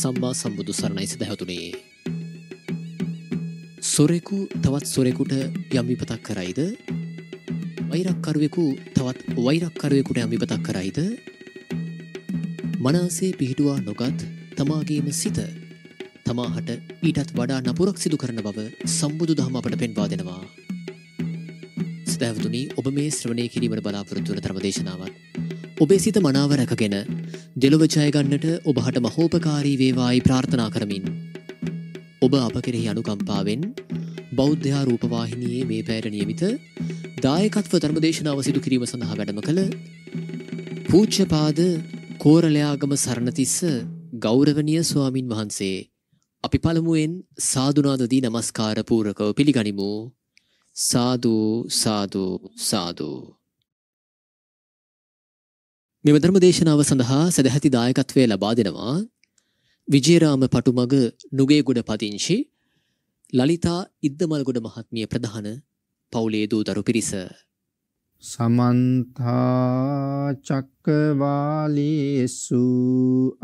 සම්මා සම්බුදු සරණයි සිදැහැතුනේ. සොරෙකු තවත් සොරෙකුට යම්විපතක් කරයිද වෛරක්කරුවෙකු තවත් වෛරක්කරුවෙකුට යම්විපතක් කරයිද මනාසේ පිහිටුවා නොගත් තමාගේම සිත තමාහට ඊටත් වඩා නපුරක් සිදු කරන බව සම්බුදු දහම අපට පෙන්වා දෙනවා. සිදැවතුනි ඔබ මේ ශ්‍රවණය කිරීමට බලාපොරොත්තුවන තරම දේශනාවත්. ඔබේ සිත මනාව රැකගෙන දෙලොවචයගන්නට ඔබහට මහෝපකාරී වේවායි ප්‍රාර්ථනා කරමින්. ඔබ අප කෙරෙහි අනුකම්පාවෙන් බෞද්ධයා රූපවාහිනයේ මේ පෑයට නියමිත දායකත්ව ධර්මදේශනාව සිදු කිරීම සඳහා වැඩම කළ පූච්චපාද කෝරලයාගම සරණතිස්ස ගෞරවනය ස්වාමින් වහන්සේ අපි පළමුුවෙන් සාධනාදදී නමස්කාරපූරකව පිළිගනිමු සාධූ සාධූ සාධූ. මෙම ධර්ම දේශනාව සඳහා සැදැහැති දායකත්වය ලබා දෙනවා විජේරාම පටුමග නුගේගුඩ පතිංශි ලලිතා ඉද්දමල්ගොඩ මහත්මිය ප්‍රධාන පවුලේ දූ දරු පිරිස. සමන්තාචක්කවාලේසු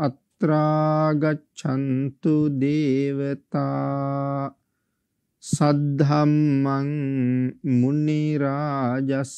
අත්‍රාගච්චන්තු දේවතා සද්ධම්මං මුනිරාජස්ස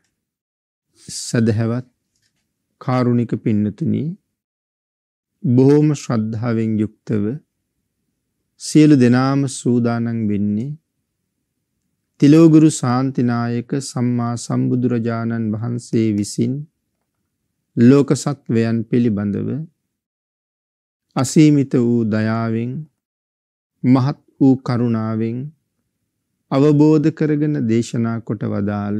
සදහැවත් කාරුණික පින්නතුනි බොහෝම ශ්‍රද්ධාවෙන් යුක්තව සියලු දෙනාම සූදානම් වෙන්නේ තිලෝගුරු ශාන්තිනායක සම්මා සම්බුදුරජාණන් වහන්සේ විසින් ලෝක සත්වයන් පිළිබඳව අසීමිත වූ දයාවෙන් මහත් වූ කරුණාවෙන් අවබෝධ කරගෙන දේශනා කොට වදාළ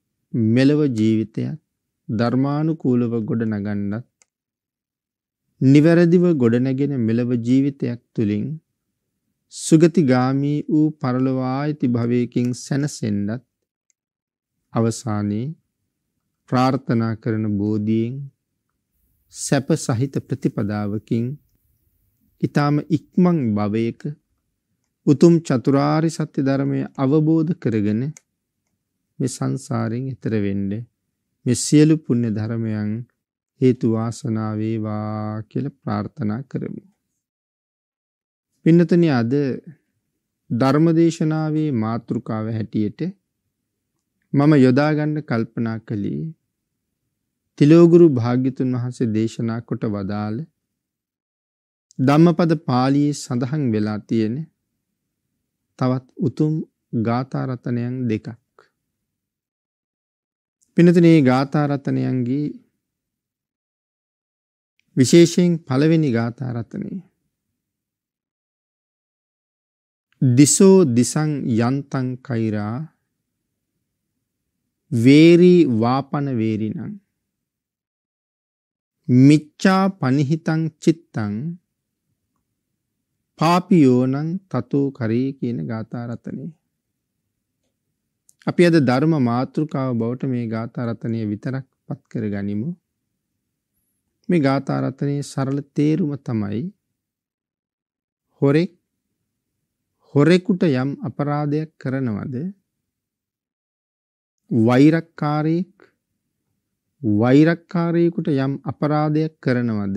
මෙලව ජීවිතයක් ධර්මානුකූලව ගොඩනගන්නත් නිවැරදිව ගොඩනැගෙන මෙලව ජීවිතයක් තුළින් සුගතිගාමී වූ පරලොවායති භවයකින් සැනසෙන්නත් අවසානයේ ප්‍රාර්ථනා කරන බෝධියෙන් සැප සහිත ප්‍රතිපදාවකින් ඊටාම ඉක්මන් භවයක උතුම් චතුරාරි සත්‍ය ධර්මය අවබෝධ කරගෙන මේ සංසාරයෙන් එතර වෙන්න මේ සියලු පුණ්‍ය ධර්මයන් හේතු වාසනා වේවා කියලා ප්‍රාර්ථනා කරමු. පින්නතනි අද ධර්මදේශනාවේ මාතෘකාව හැටියට මම යොදා ගන්න කල්පනා කළේ තිලෝගුරු භාග්‍යතුන් වහන්සේ දේශනා කොට වදාළ ධම්මපද පාළියේ සඳහන් වෙලා තියෙන තවත් උතුම් ගාථා රත්නයන් දෙකක්. පිනතුනේ ගාථාරතනයන්ගේ විශේෂයෙන් පළවෙනි ගාථාරතනය දිසෝ දිසං යන්තං කෛරා වේරී වාපන වේරිනං මිච්ඡා පනිහිතං චිත්තං පාපියෝනං තතෝ කරේ කියන ගාථාරතනේ අපි අද ධර්ම මාතෘකාව බවට මේ ගාථාරත්නය විතරක් පත් කර ගනිමු. මේ ගාථාරත්නයේ සරල තේරුම තමයි හොරෙක් හොරෙකුට යම් අපරාධයක් කරනවද වෛරක්කාරයෙක් වෛරක්කාරයෙකුට යම් අපරාධයක් කරනවද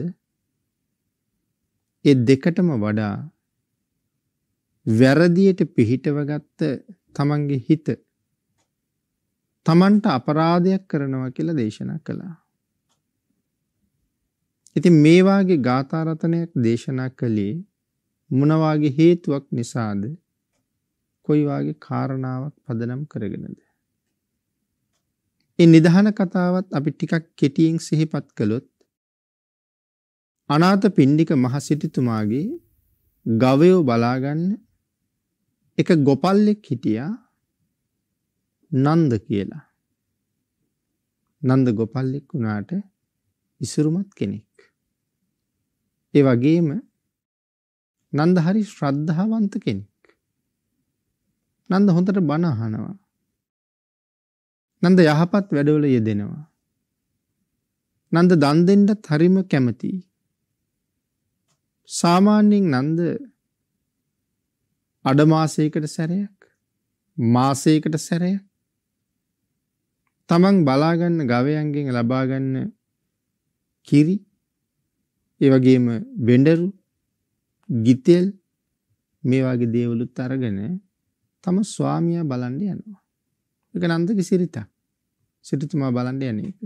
ඒ දෙකටම වඩා වැරදියට පිහිටවගත්ත තමන්ගේ හිත තමන්ට අපරාධයක් කරනවා කියලා දේශනා කළා. ඉතින් මේ වාගේ ගාථා රත්නයක් දේශනා කළේ මොන වාගේ හේතුවක් නිසාද? කොයි වාගේ කාරණාවක් පදනම් කරගෙනද? ඒ නිධාන කතාවත් අපි ටිකක් කෙටියෙන් සිහිපත් කළොත් අනාථ පිණ්ඩික මහසිටිතුමාගේ ගවයෝ බලාගන්න එක ගොපල්ලෙක් හිටියා නන්ද කියලා. නන්ද ගොපල්ලෙක් වුණාට ඉසුරුමත් කෙනෙක්. ඒ වගේම නන්ද හරි ශ්‍රද්ධාවන්ත කෙනෙක්. නන්ද හොඳට බණ අහනවා. නන්ද යහපත් වැඩවල යෙදෙනවා. නන්ද දන් දෙන්නත් හරිම කැමතියි. සාමාන්‍යයෙන් නන්ද අඩ මාසයකට සැරයක් මාසයකට සැරයක් තමන් බලාගන්න ගවයන්ගෙන් ලබාගන්න කිරි ඒ වගේම බෙන්ඩරු ගිතෙල් මේ වගේ දේවලුත් අරගෙන තම ස්වාමියා බලන්න යනවා. ඒක නන්දක සිරිතක්. සිටුතුමා බලන්න යන්නේ ඒක.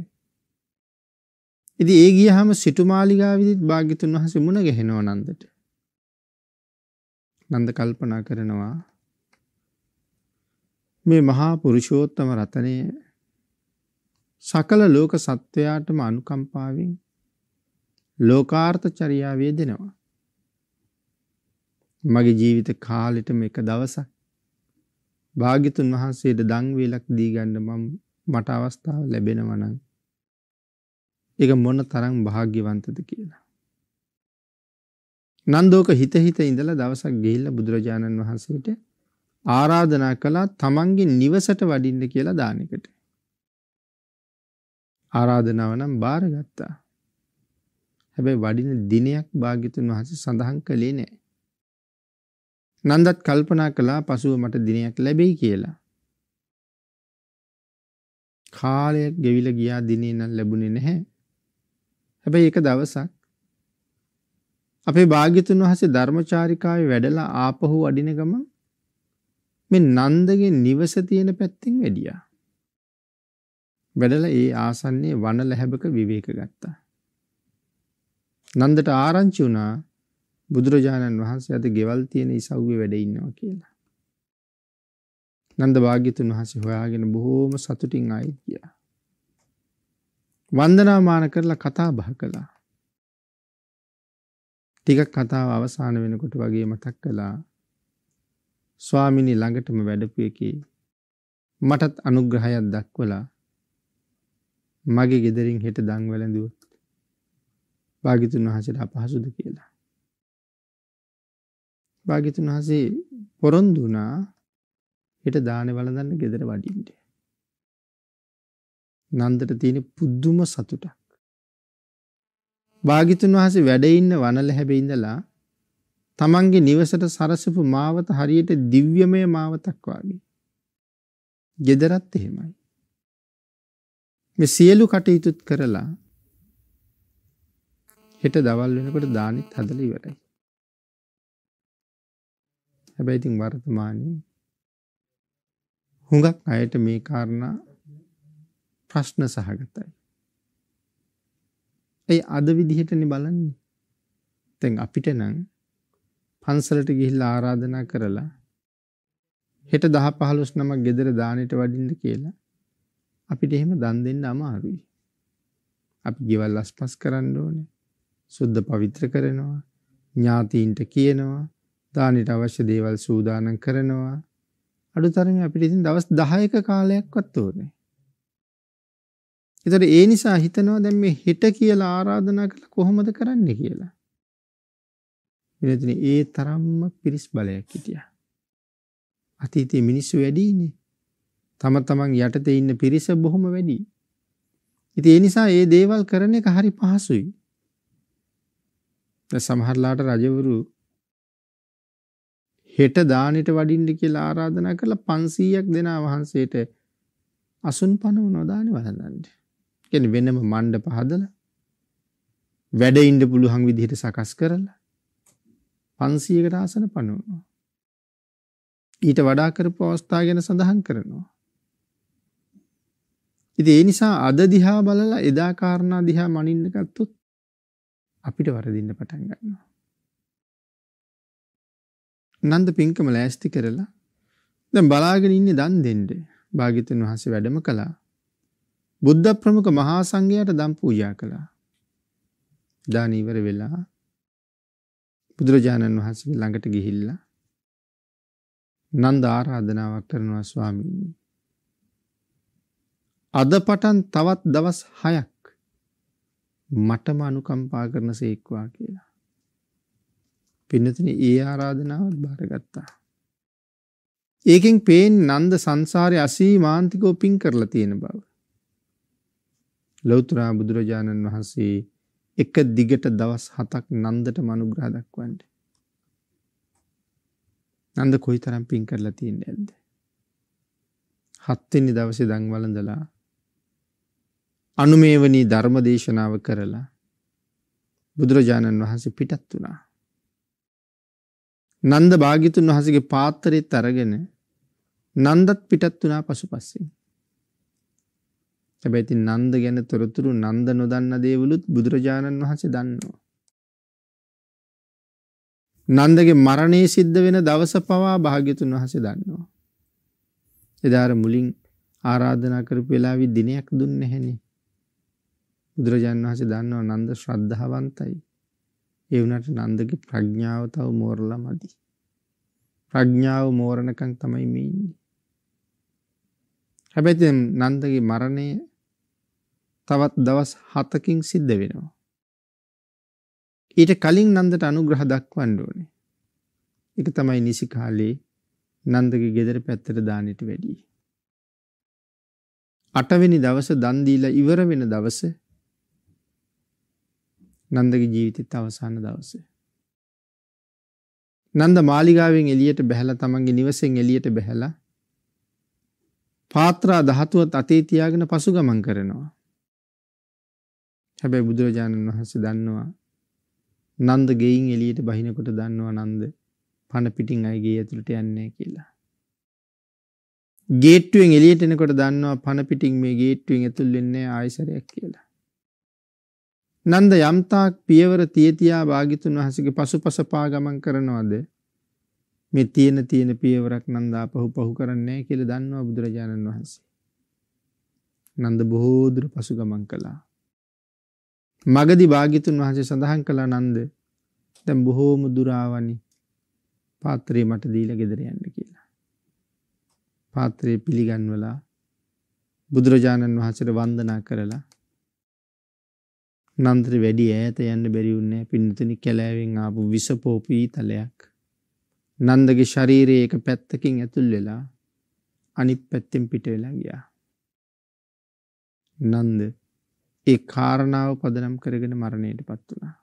ඉතින් ඒ ගියහම සිටුමාලිගාවෙදිත් භාග්‍යතුන් වහන්සේ මුණ ගැහෙනවා නන්දට. නන්ද කල්පනා කරනවා මේ මහා පුරුෂෝත්තම රතනේ සකල ලෝක සත්වයාටම අනුකම්පාවෙන් ලෝකාර්ථ චරියාවේ දෙනවා. මගේ ජීවිත කාලෙටම එක දවසක් භාග්‍යතුන් වහන්සේට දංවේලක් දීගන්න මම මට අවස්ථාව ලැබෙනවා නම් ඒක මොන තරම් භාග්‍යවන්තද කියලා. නන්දෝක හිත හිත ඉඳලා දවසක් ගිහිල්ලා බුදුරජාණන් වහන්සේට ආරාධනා කළා තමන්ගේ නිවසට වඩින්න කියලා දානෙකට. ආරාධනාව නම් බාරගත්තා. හැබැයි වඩින දිනයක් භාග්‍යතුන් වහන්සේ සඳහන් කළේ නැහැ. නන්දත් කල්පනා කළා පසුව මට දිනයක් ලැබෙයි කියලා. කාලයක් ගෙවිලා ගියා දිනේ නම් ලැබුණේ නැහැ. හැබැයි එක දවසක් අපේ භාග්‍යතුන් වහන්සේ ධර්මචාරිකාවේ වැඩලා ආපහු වඩින ගමන් මේ නන්දගේ නිවස තියෙන පැත්තෙන් වැඩියා. වැඩලා ඒ ආසන්නයේ වන ලැහැබක විවේක ගත්තා. නන්දට ආරංචි වුණා බුදුරජාණන් වහන්සේ අද ගෙවල් තියෙන ඉසව්වේ වැඩ ඉන්නවා කියලා. නන්ද භාග්‍යතුන් වහන්සේ හොයාගෙන බොහෝම සතුටින් ආයි ගියා. වන්දනාමාන කරලා කතා බහ කළා. ටිකක් කතාව අවසාන වෙනකොට වගේ මතක් කළා ස්වාමිනි ළඟටම වැඩපු එකේ මටත් අනුග්‍රහයක් දක්වලා මගේ ගෙදරින් හෙට දංවැලඳුවත් භාගිතුන් වහසට අපහසුද කියලා. භාගිතුන් වහසේ පොරොන්දුනා හෙට දාන වලඳන්න ගෙදර වඩින්ට. නන්දට තියෙන පුද්දුම සතුටක්. භාගිතුන් වහසේ වැඩඉන්න වනල හැබෙඉඳලා තමන්ගේ නිවසට සරසපු මාවත හරියට දිව්‍යමය මාවතක් වගේ. ගෙදරත් එහෙමයි. මේ සියලු කටයුතුත් කරලා හෙට දවල් වෙනකට දානෙත් හදල ඉවරයි. හැබැයි ඉතින් වර්තමානයේ හුඟක් අයට මේ කාරණා ප්‍රශ්න සහගතයි. ඇයි අද විදිහටන බලන්නේ තැන් අපිට නං පන්සලට ගිහිල් ආරාධනා කරලා හෙට දහ පහලොස් නමක් ගෙදර දානයට වඩින්ද කියලා අපිට එහෙම දන් දෙන්න අමාරුයි. අපි ගෙවල් අස්පස් කරන්න ඕනේ. සුද්ධ පවිත්‍ර කරනවා. ඥාතීන්ට කියනවා. දානට අවශ්‍ය දේවල් සූදානම් කරනවා. අඩුතරමේ අපිට ඉතින් දවස් 10ක කාලයක්වත් ඕනේ. ඒතර ඒ නිසා හිතනවා දැන් මේ හෙට කියලා ආරාධනා කළ කොහොමද කරන්න කියලා. විනතින ඒ තරම්ම පිරිස් බලයක් හිටියා. අතීතයේ මිනිස්සු වැඩිනේ. තම තමන් යටතේ ඉන්න පිරිස බොහොම වැඩි. ඉතින් ඒ නිසා මේ දේවල් කරන එක හරි පහසුයි. දැන් සමහරලාට රජවරු හෙට දානෙට වඩින්න කියලා ආරාධනා කරලා 500ක් දෙනා වහන්සේට අසුන් පනවන දානෙ වළඳන්න. කියන්නේ වෙනම මණ්ඩප හදලා වැඩ ඉන්න පුළුවන් විදිහට සකස් කරලා 500කට ආසන පනවනවා. ඊට වඩා කරපු අවස්ථා ගැන සඳහන් කරනවා. ඉතින් ඒ නිසා අද දිහා බලලා එදා කාරණා දිහා මනින්න ගත්තොත් අපිට වරදින්න පටන් ගන්නවා. නන්ද පින්කම ලෑස්ති කරලා දැන් බලාගෙන ඉන්නේ දන් දෙන්න. භාග්‍යතුන් වහන්සේ වැඩම කළා. බුද්ධ ප්‍රමුඛ මහා සංඝයාට දන් පූජා කළා. දාන ඉවර වෙලා බුදුරජාණන් වහන්සේ ළඟට ගිහිල්ලා නන්ද ආරාධනාවක් කරනවා ස්වාමීනි අද පටන් තවත් දවස් 6ක් මටම අනුකම්පා කරනසේක්වා කියලා. පින්නතුනි ඒ ආරාධනාවත් බාරගත්තා. ඒකෙන් පේන්නේ නන්ද සංසාරේ අසීමාන්තිකව පිං කරලා තියෙන බව. ලෞතර බුදුරජාණන් වහන්සේ එක දිගට දවස් 7ක් නන්දට මනුග්‍රහ දක්වන්නේ. නන්ද කොයිතරම් පිං කරලා තියෙන්නේ නැද්ද? හත්වෙනි දවසේ දන් වළඳලා අනුමේවනී ධර්ම දේශනාව කරලා බුදුරජාණන් වහන්සේ පිටත් වුණා. නන්ද භාගිතුන් වහසගේ පාත්තරෙත් අරගෙන නන්දත් පිටත් වනා පසු පස්සේ. ඇැබැති නන්ද ගැන තොරතුරු නන්ද නොදන්න දේවලුත් බුදුරජාණන් වහසේ දන්නවා. නන්දගේ මරණයේ සිද්ධ වෙන දවස පවා භාග්‍යතුන් වහසේ දන්නවා. එදාර මුලින් ආරාධනා කරපු වෙලාවි දිනයක් දුන්න හැනේ බුදුරජාන් වහන්සේ දන්නවා නන්ද ශ්‍රද්ධාවන්තයි. ඒ වුණාට නන්දගේ ප්‍රඥාව තව මෝරලා මදි. ප්‍රඥාව මෝරණකම් තමයි මේ ඉන්නේ. හැබැයි නන්දගේ මරණය තවත් දවස් 7කින් සිද්ධ වෙනවා. ඊට කලින් නන්දට අනුග්‍රහ දක්වන්න ඕනේ. ඒක තමයි නිසි කාලේ නන්දගේ ගෙදර පැත්තට දාන්නට වැඩි. අටවෙනි දවස දන් දීලා ඉවර වෙන දවසේ නන්දගේ ජීවිතත් අවසාන දවසේ. නන්ද මාලිගාවෙන් එලියට බැහැල තමන්ගේ නිවසෙන් එලියට බැහැලා පාත්‍රා දහතුවත් අතේතියාගෙන පසු ගමන් කරනවා. හැබැයි බුදුරජාණන් වහන්සේ දන්නවා නන්ද ගෙයින් එලියට බහිනකොට දන්නවා නන්ද පණ පිටින් අයගේ ඇතුළට යන්නේ කියලා. ගේට්ටුවෙන් එලියට එනකොට දන්නවා පණ පිටින් මේ ගේට්ටුවෙන් ඇතුල් වෙන්නේ ආයිසරයක් කියලා. නන්ද යම්තාක් පියවර තියතියා භාගිතුන් වහන්සේගේ පසුපස පා ගමන් කරනවද මේ තියෙන තියෙන පියවරක් නන්දා පහු පහු කරන්නේ කියලා දන්නවා බුදුරජාණන් වහන්සේ. නන්ද බොහෝ දුර පසු ගමන් කළා. මගදී භාගිතුන් වහන්සේ සඳහන් කළා නන්ද දැන් බොහෝම දුර ආවනි පාත්‍රේ මට දීලා ගෙදර යන්න කියලා. පාත්‍රේ පිළිගන්වලා බුදුරජාණන් වහන්සේට වන්දනා කරලා නන්දර වැඩි ඈත යන්න බැරි වුණේ පින්නතුනි කැලෑවෙන් ආපු විසපෝපු ඊතලයක් නන්දගේ ශරීරයේ එක පැත්තකින් ඇතුල් වෙලා අනිත් පැත්තෙන් පිට වෙලා ගියා නන්ද ඒ කාරණාව පදනම් කරගෙන මරණයටපත් වුණා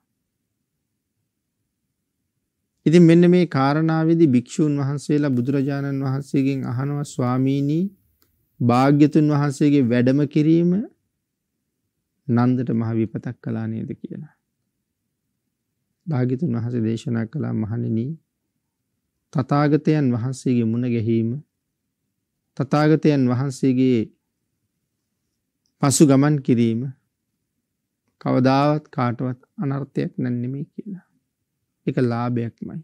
ඉතින් මෙන්න මේ කාරණාවේදී භික්ෂූන් වහන්සේලා බුදුරජාණන් වහන්සේගෙන් අහනවා ස්වාමීනි භාග්‍යතුන් වහන්සේගේ වැඩම කිරීම නන්දට මහ විපතක් කලා නේද කියලා. භාගිතුන් වහස දේශනා කළා මහණෙනි තථාගතයන් වහන්සේගේ මුණ ගැහිීම තථාගතයන් වහන්සේගේ පසු ගමන් කිරීම කවදාවත් කාටවත් අනර්ථයක් නැන්නෙමේ කියලා. එක ලාභයක්මයි.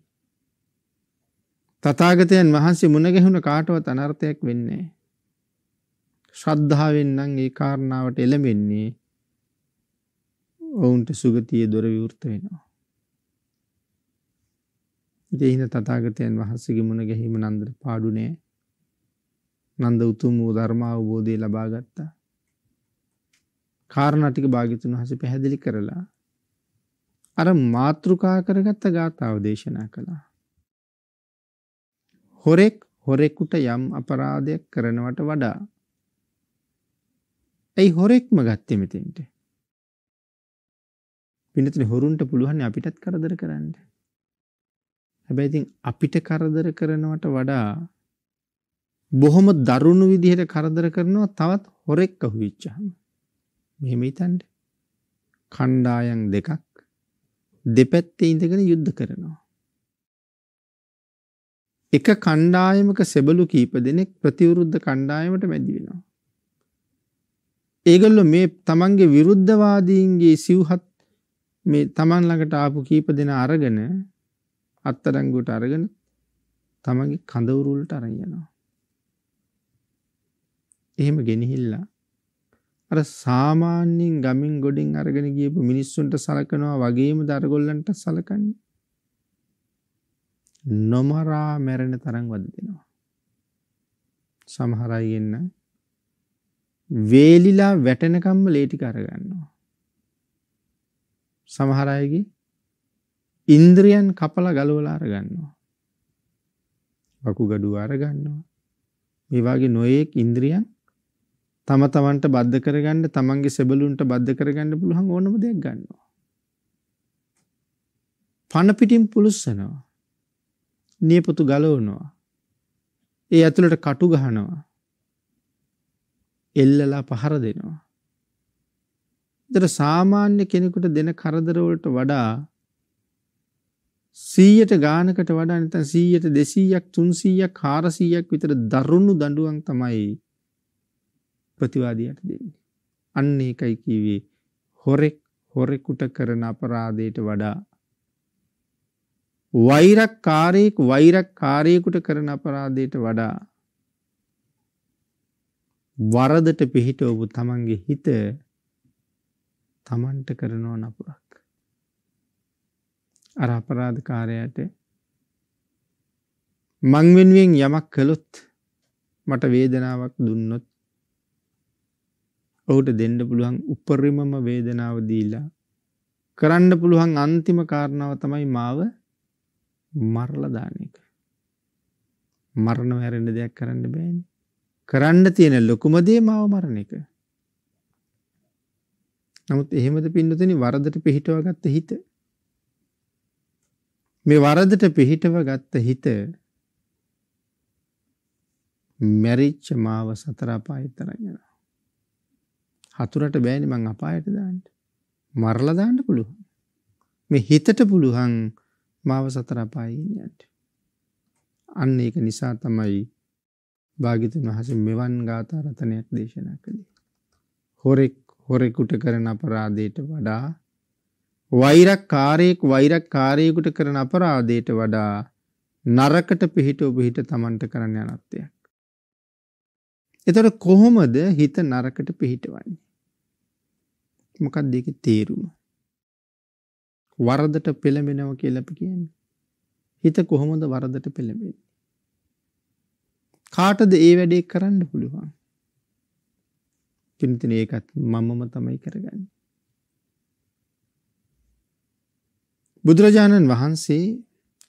තථාගතයන් වහන්සේ මුණ ගැහුණ කාටවත් අනර්ථයක් වෙන්නේ. ශ්‍රද්ධාවෙන් නම් ඒ කාරණාවට එළඹෙන්නේ ඔවුන්ට සුගතිය දොර විවෘත වෙනවා. දෙහින තතාගතයන් වහන්සගේ මුණ ගැහිම නන්දර පාඩුනෑ නන්ද උතුම් වූ ධර්මා අවබෝධය ලබාගත්තා. කාරණටික භාගිතුන් හස පැහැදිලි කරලා අර මාතෘකා කරගත්ත ගාථාව දේශනා කළා. හොරෙක් හොරෙකුට යම් අපරාධයක් කරනවට වඩා ඇයි හොරෙක්ම ගත්තෙමතින්ට පින්නතුනේ හොරුන්ට පුළුවන් අපිටත් කරදර කරන්න. හැබැයි ඉතින් අපිට කරදර කරනවට වඩා බොහොම දරුණු විදිහට කරදර කරනවා තවත් හොරෙක් අහුවෙච්චාම. මෙහෙම හිතන්න. කණ්ඩායම් දෙකක් දෙපැත්තේ ඉඳගෙන යුද්ධ කරනවා. එක කණ්ඩායමක සෙබළු කීප දෙනෙක් ප්‍රතිවිරුද්ධ කණ්ඩායමට මැදි වෙනවා. ඒගොල්ලෝ මේ තමන්ගේ විරුද්ධවාදීන්ගේ සිව්හත් මේ Taman ළඟට ආපු කීප දෙනා අරගෙන අත්තරංගුවට අරගෙන තමන්ගේ කඳ උරුල්ට අරන් යනවා. එහෙම ගෙනහිල්ලා අර සාමාන්‍යයෙන් ගමින් ගොඩින් අරගෙන ගියපු මිනිස්සුන්ට සලකනවා වගේම දරගොල්ලන්ට සලකන්නේ. නොමරා මැරෙන තරම් වද දෙනවා. සමහර අය ඉන්න වේලිලා වැටෙනකම්ම ලේටි කරගන්නවා. සමහර අයගේ ඉන්ද්‍රියන් කපලා ගලවලා අරගන්නවා. වකුගඩුව අරගන්නවා. මේ වගේ නොයේක් ඉන්ද්‍රියන් තම තමන්ට බද්ධ කරගන්න තමන්ගේ සෙබළුන්ට බද්ධ කරගන්න පුළුවන් ඕනම දෙයක් ගන්නවා. පණ පිටින් පුළුස්සනවා. නියපොතු ගලවනවා. ඒ ඇතුළට කටු ගහනවා. එල්ලලා පහර දෙනවා. දර සාමාන්‍ය කෙනෙකුට දෙන කරදරවලට වඩා 100ට ගානකට වඩා නැත්නම් 100ට 200ක් 300ක් 400ක් විතර දරුණු දඬුවම් තමයි ප්‍රතිවාදියාට දෙන්නේ. අන්න ඒකයි කිව්වේ හොරෙක් හොරෙකුට කරන අපරාධයට වඩා වෛරක්කාරයෙක් වෛරක්කාරයෙකුට කරන අපරාධයට වඩා වරදට පිහිටවපු තමන්ගේ හිත තමන්ට කරනෝ නපුරක්. අර අපරාධකාරයට මංවෙන්ුවෙන් යමක් කළොත් මට වේදනාවක් දුන්නොත් ඔහුට දෙන්න පුළුවන් උපරිමම වේදනාව දීලා කරන්න පුළුවන් අන්තිම කාරණාව තමයි මාව මරලදාන එක. මරණ වැරෙන්ඩ දෙයක් කරන්න බෑන් කරන්න තියෙන ලොකුමදේ මාව මරණ එක. නමුත් එහෙමද පින්නතනි වරදට පිහිටවගත්ත හිත. මේ වරදට පිහිටවගත්ත හිත මැරිච්ච මාව සතර අපායට තරන් යනවා. හතුරට බෑනේ මං අපායට දාන්න. මරලා දාන්න පුළුවන්. මේ හිතට පුළුවන් මාව සතර අපායෙන් යන්න. අන්න ඒක නිසා තමයි භාග්‍යතුන් වහන්සේ මෙවන් ගාථා රතනයක් දේශනා කළේ. හොරෙක් හොරෙකුට කරන අපරාධයට වඩා වෛරක්කාරයෙක් වෛරක්කාරයෙකුට කරන අපරාධයට වඩා නරකට පිහිට ඔබහිට තමන්ට කරන්න යනත්වයක්. එතට කොහොමද හිත නරකට පිහිටවන්නේ. මොකක් දෙක තේරුම. වරදට පෙළඹෙනව කියලපි කියන්න. හිත කොහොමද වරදට පෙළඹෙන්. කාටද ඒ වැඩේ කරන්න පුළුවන්. පින්තින ඒකත් මමම තමයි කරගන්න. බුදුරජාණන් වහන්සේ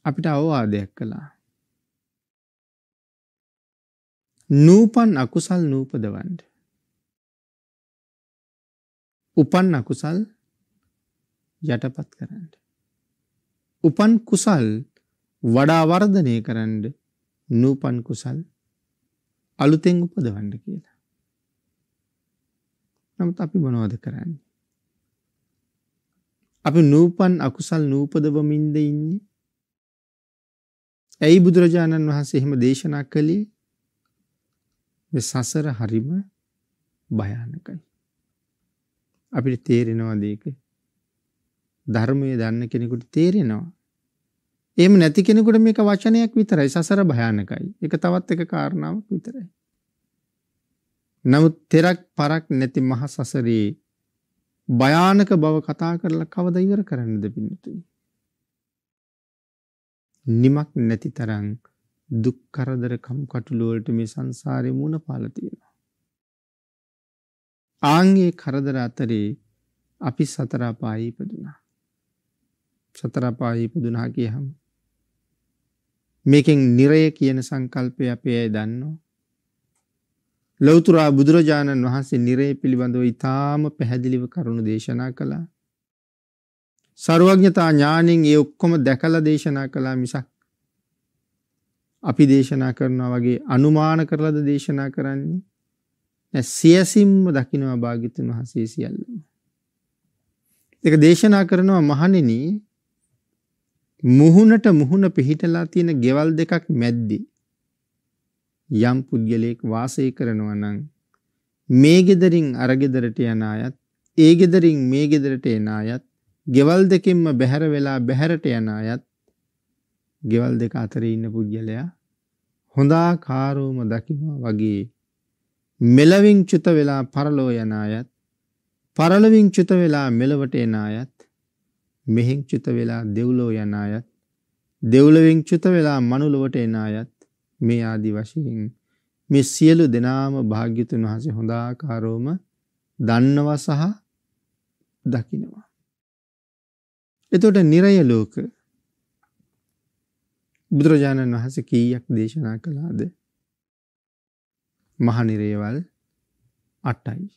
අපිට අවවාදයක් කළා. නූපන් අකුසල් නූපදවන්ඩ. උපන් අකුසල් යටපත් කරන්න. උපන් කුසල් වඩාවර්ධනය කරන්න නූපන් කුසල් අලුතෙන් උපදවන්ඩ කියලා. නමුත් අපි මොනවද කරන්නේ? අපි නූපන් අකුසල් නූපදවමින්ද ඉන්නේ? ඇයි බුදුරජාණන් වහන්සේ එහෙම දේශනා කළේ? මේ සසර හරිම භයානකයි. අපිට තේරෙනවද ඒක? ධර්මයේ දන්න කෙනෙකුට තේරෙනවා. එහෙම නැති කෙනෙකුට මේක වචනයක් විතරයි සසර භයානකයි. ඒක තවත් එක කාරණාවක් විතරයි. නමුත් තෙරක් පරක් නැති මහ සසරේ භයානක බව කතා කරලා කවද ඉවර කරන්නද පින්නතුනි? නිමක් නැති තරම් දුක් කරදර කම් කටුළු වලට මේ සංසාරේ මුණ පාලා තියෙනවා. ආන්ගේ කරදර අතරේ අපි සතර පායි ඉපදුනා. සතර පායි ඉපදුනා කියහම මේකෙන් නිරය කියන සංකල්පය අපේ අය දන්නවා. ලෞතර බුදුරජාණන් වහන්සේ නිරේ පිළිබඳව ඊටාම පැහැදිලිව කරුණු දේශනා කළා. ਸਰවඥතා ඥාණයෙන් ඒ ඔක්කොම දැකලා දේශනා කළා මිසක් අපි දේශනා කරනවා වගේ අනුමාන කරලාද දේශනා කරන්නේ? නැ සියසින්ම දකින්නවා භාග්‍යතුන් වහන්සේ සියල්ලම. ඒක දේශනා කරනවා මහණෙනි මුහුණට මුහුණ පිහිටලා තියෙන ගෙවල් දෙකක් මැද්දේ යම් පුද්ගලයෙක් වාසය කරනවා නම් මේ gederin අර gederට යන අයත් ඒ gederin මේ gederට එන අයත් ගෙවල් දෙකෙන්ම බැහැර වෙලා බැහැරට යන අයත් ගෙවල් දෙක අතරේ ඉන්න පුද්ගලයා හොඳාකාරවම දකිනවා වගේ මෙලවින් චුත වෙලා පරලෝ යන අයත් පරලවින් චුත වෙලා මෙලවට එන අයත් මෙහෙන් චුත වෙලා දෙව්ලෝ යන අයත් දෙව්ලවින් චුත වෙලා මනුලොවට එන අයත් මේ ආදි වශයෙන් මේ සියලු දෙනාම භාග්‍යතුන් වහන්සේ හොඳ ආකාරවම දන්නවා සහ දකිනවා. එතකොට නිරය ලෝක බුදුරජාණන් වහන්සේ කීයක් දේශනා කළාද? මහනිරේවල් 8යි.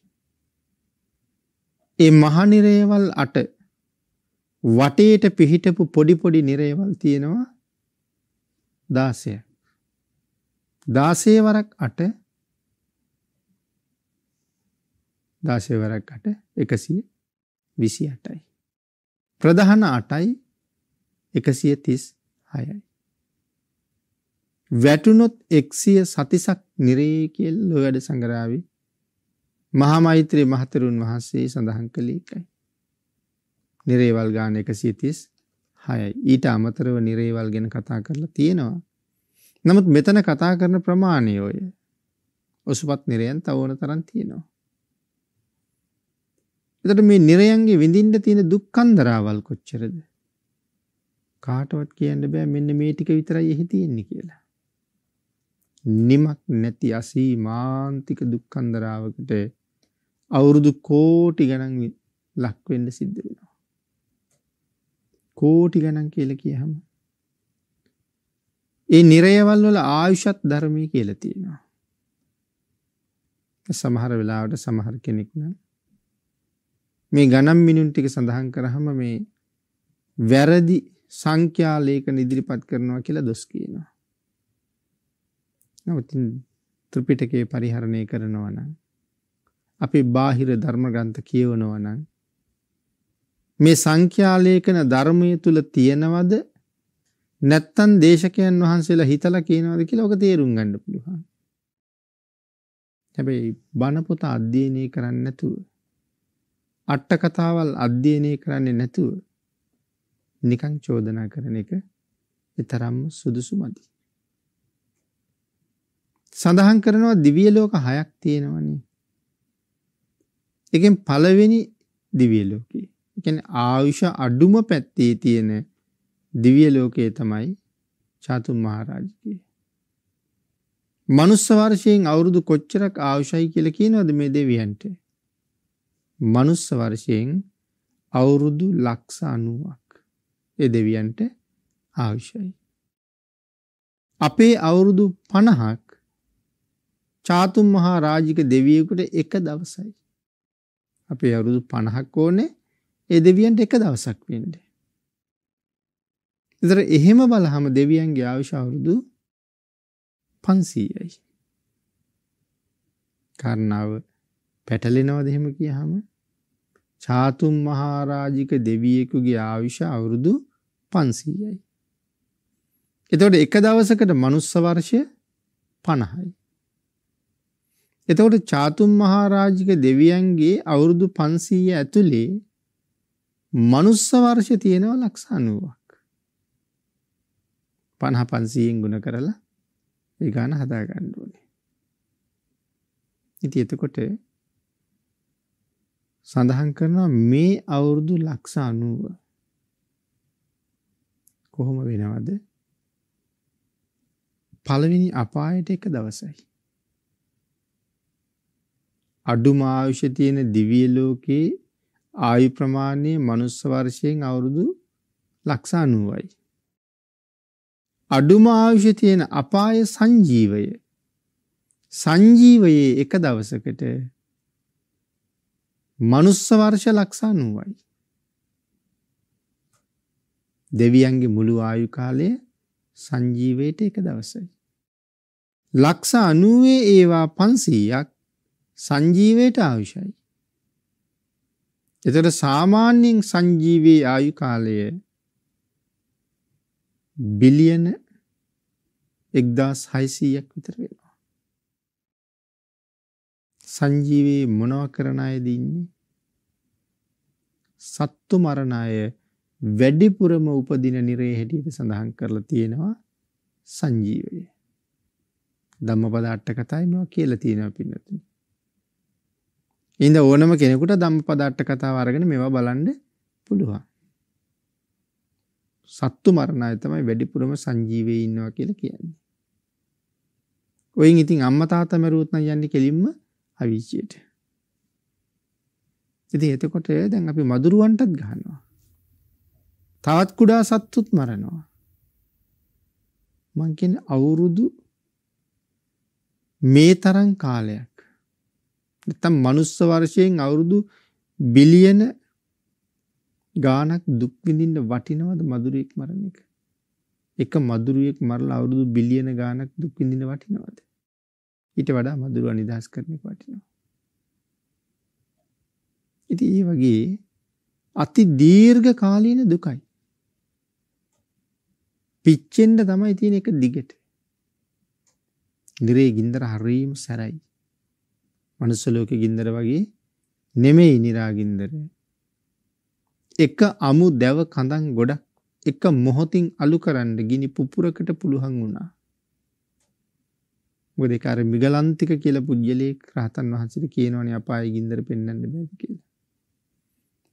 ඒ මහනිරේවල් 8 වටේට පිහිටපු පොඩි පොඩි නිරේවල් තියෙනවා 16ක්. දාසේ වරක් අට දාශය වරක් අට එකසිය විසි අටයි. ප්‍රධහන අටයි එකසිය තිස් හයයි. වැටුනොත් එක්සිය සතිසක් නිරේ කෙල් ලො වැඩ සඟරාවේ මහාමෛත්‍රයේ මහතරුන් වහන්සේ සඳහන් කළේ එකයි. නිරේවල් ගාන එකසිය තිස් හයයි ඊට අමතරව නිරේවල් ගැන කතා කරලා තියෙනවා නමුත් මෙතන කතා කරන ප්‍රමාණය ඔය ඔසුපත් නිරයන් තවන තරම් තියෙනවා. එතට මේ නිරයන්ගේ විඳින්ට තියෙන දුක්කන්දරාවල් කොච්චරද. කාටවත් කියන්න බෑ මෙන්න මේ ටික විතරයි එහි තියෙන්නේ කියලා. නිමක් නැති අසී මාන්තික දුක්කන්දරාවකට අවුරුදු කෝටි ගණන් ලක්වෙන්ඩ සිද්ධ වෙනවා. කෝටි ගණන් කියල කියහම ඒ නිරයවල් වල ආයුෂත් ධර්මය කියලා තියෙනවා. සමහර වෙලාවට සමහර කෙනෙක් නම් මේ ගණන් මිනුන් ටික සඳහන් කරාම මේ වැරදි සංඛ්‍යා ලේඛන ඉදිරිපත් කරනවා කියලා දොස් කියනවා. නමුත් ත්‍රිපිටකේ පරිහරණය කරනවා නම් අපේ බාහිර ධර්ම ග්‍රන්ථ කියවනවා නම් මේ සංඛ්‍යා ලේඛන ධර්මයේ තුල තියනවද නැත්තම් දේශකයන් වහන්සේලා හිතලා කියනවාද කියලා ඔක තේරුම් ගන්න පුළුවන්. හැබැයි බණ පොත අධ්‍යයනය කරන්නේ නැතුව අට කතාවල් අධ්‍යයනය කරන්නේ නැතුව නිකං චෝදනා කරන එක ඊතරම්ම සුදුසුමදි. සඳහන් කරනවා දිව්‍ය ලෝක හයක් තියෙනවනේ. එකෙන් පළවෙනි දිව්‍ය ලෝකේ. කියන්නේ ආයුෂ අඩුම පැත්තේ තියෙන දිවිය ලෝකයේ තමයි චාතුන් මහරාජගේ. මනුස්සවර්ශයෙන් අවුරුදු කොච්චරක් ආවුෂයි කියල කියනවද මේ දෙවියන්ට. මනුස්සවර්ශයෙන් අවුරුදු ලක්ස අනුවක් එ දෙවියන්ට ආවිෂයි. අපේ අවුරුදු පණහක් චාතුන් මහා රාජික දෙවියකුට එක දවසයි. අපේ අවුරුදු පණහක් ඕනේ ඒ දෙවියන්ට එක දවසක් වෙන්ඩ. එතර එහෙම බලහම දෙවියන්ගේ ආවිශ අවුරුදු පන්සීයයි. කරණාව පැටලෙනවද එහෙම කියහම චාතුම් මහාරාජික දෙවියෙකුගේ ආවිශ අවුරුදු පන්සීයයි. එතවට එක දවසකට මනුස්ස වර්ෂය පණහයි. එතවට චාතුම් මහාරාජික දෙවියන්ගේ අවුරුදු පන්සීය ඇතුළේ මනුස්ස වර්ෂ තියෙනව ලක්ෂ අනුවක්. පණහ පන්සීයෙන් ගුණ කරලා ඒ ගාන හදාගණ්ඩුවනේ. ඉති එතකොට සඳහන් කරනවා මේ අවුරුදු ලක්ෂ අනුව කොහොම වෙනවද පළවෙනි අපායට එක දවසයි. අඩුම ආයුෂ තියෙන දිවිය ලෝකයේ ආයු ප්‍රමාණය මනුස්ස වර්ෂයෙන් අවුරුදු ලක්ෂ අනුවයි. අඩුම ආයුෂ තියෙන අපාය සංජීවය සංජීවයේ එක දවසකට මනුස්ස වර්ෂ ලක්ෂ 90යි දෙවියන්ගේ මුළු ආයු කාලය සංජීවයට එක දවසයි ලක්ෂ 90 ඒවා 500ක් සංජීවයට අවශ්‍යයි එතට සාමාන්‍යයෙන් සංජීවී ආයු කාලය බිලියන එක්දස් හයිසීයක් විතර වෙනවා. සංජීවයේ මොනව කරන අයදන්නේ සත්තු මරණ අය වැඩිපුරම උපදින නිරේ හැටියට සඳහන් කරලා තියෙනවා සංජීවය. ධම්මපද අට කතාවේ මේවා කියලා තියෙනවා පින්නතුනි. ඉතින් ඕනම කෙනෙකුට ධම්මපද අට කතාව අරගෙන මේවා බලන්න පුළුවන්. සත්තු මරණ අය තමයි වැඩිපුරම සංජීවයේ ඉන්නවා කියලා කියන්නේ. ඔයින් ඉතින් අම්මා තාත්තා මැරුවොත් නම් යන්නේ කෙලින්ම අවීචියට. ඉතින් එතකොට දැන් අපි මදුරුවන්ටත් ගහනවා. තවත් කුඩා සත්තුත් මරනවා. මං කියන්නේ අවුරුදු මේ තරම් කාලයක්. නැත්තම් මනුස්ස වර්ෂයෙන් අවුරුදු බිලියන ගානක් දුක් විඳින්න වටිනවද මදුරුවෙක් මරණ එක? එක මදුරුවෙක් මරලා අවුරුදු බිලියන ගානක් දුක් විඳින්න වටිනවද? ඊට වඩා මදුරුව නිදහස් කරනෙ වටිනවා. ඉති ඒ වගේ අති දීර්ඝ කාලීන දුකයි. පිච්චෙන්ට තමයි තියෙන එක දිගට. නිරේ ගින්දර හරීම සැරයි. මනුස්සලෝක ගින්දර වගේ නෙමෙයි නිරාගින්දර. එක අමු දැව කඳන් ගොඩක් එක මොහොතින් අලු කරන්න ගිනි පුපුරකට පුළුවන් වුණා. මොකද ඒක අර මිගලන්තික කියලා පුජ්‍යලේක් රහතන් වහන්සේට කියනවනේ අපායේ ගින්දර පෙන්වන්න බෑද කියලා.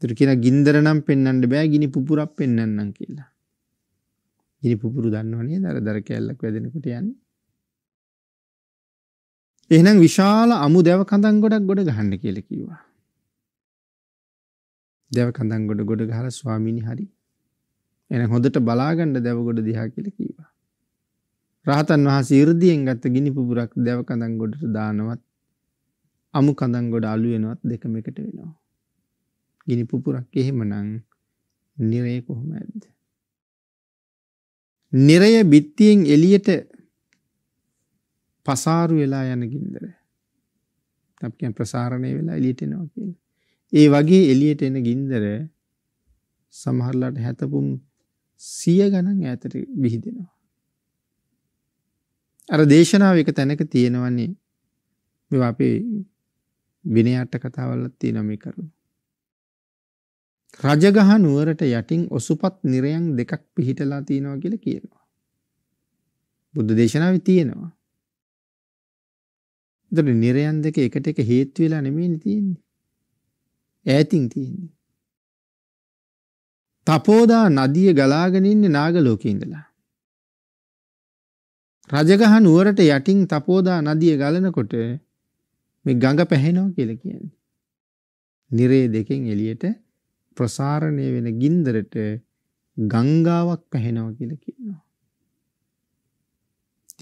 ඒතර කියන ගින්දර නම් පෙන්වන්න බෑ ගිනි පුපුරක් පෙන්වන්නම් කියලා. ගිනි පුපුරු දන්නව නේද? අර දර කැල්ලක් වැදෙනකොට යන්නේ. එහෙනම් විශාල අමු දැව කඳන් ගොඩක් ගොඩ ගහන්න කියලා කිව්වා. දැව කඳන් ගොඩ ගොඩ ගහලා ස්වාමීනි හරි. එහෙනම් හොඳට බලාගන්න දැව ගොඩ දිහා කියලා කිව්වා. රහතන් වහස ඉර්දියෙන් ගත්ත ගිනි පුපුරක් දැව කඳන් ගොඩට දානවත් අමු කඳන් ගොඩ අලුවෙනවත් දෙකම එකට වෙනවා. ගිනි පුපුරක් එහෙමනං නිරය කොහොම ඇද්ද. නිරය බිත්තියෙන් එලියට පසාරු වෙලා යන ගින්දර. අප ප්‍රසාරණය වෙලා එලියටෙනවා කියලා. ඒ වගේ එලියට එන ගින්දර සමහරලාට හැතපුම් සිය ගණන් ඇතට විහිදෙනවා. අර දේශනාව එක තැනක තියෙනවන්නේ මේ අපේ විනයට කතාවල්ලත් තියෙන මේ කරුණ. රජගහ නුවරට යටින් ඔසුපත් නිරයන් දෙකක් පිහිටලා තියෙනවා කියලා කියනවා. බුද්ධ දේශනාවේ තියෙනවා. දොට නිරයන් දෙක එකට එක හේතු වෙලා නෙමෙයි තියෙන්නේ. ඈතින් තියෙන්නේ. තපෝදා නදිය ගලාගෙන ඉන්නේ නාග ලෝකේ ඉඳලා. රජගහ නුවරට යටින් තපෝදා නදිය ගලනකොට මේ ගඟ පැහෙනවා කියලා කියන්නේ. නිරේ දෙකෙන් එළියට ප්‍රසාරණය වෙන ගින්දරට ගංගාවක් පැහෙනවා කියලා කියනවා.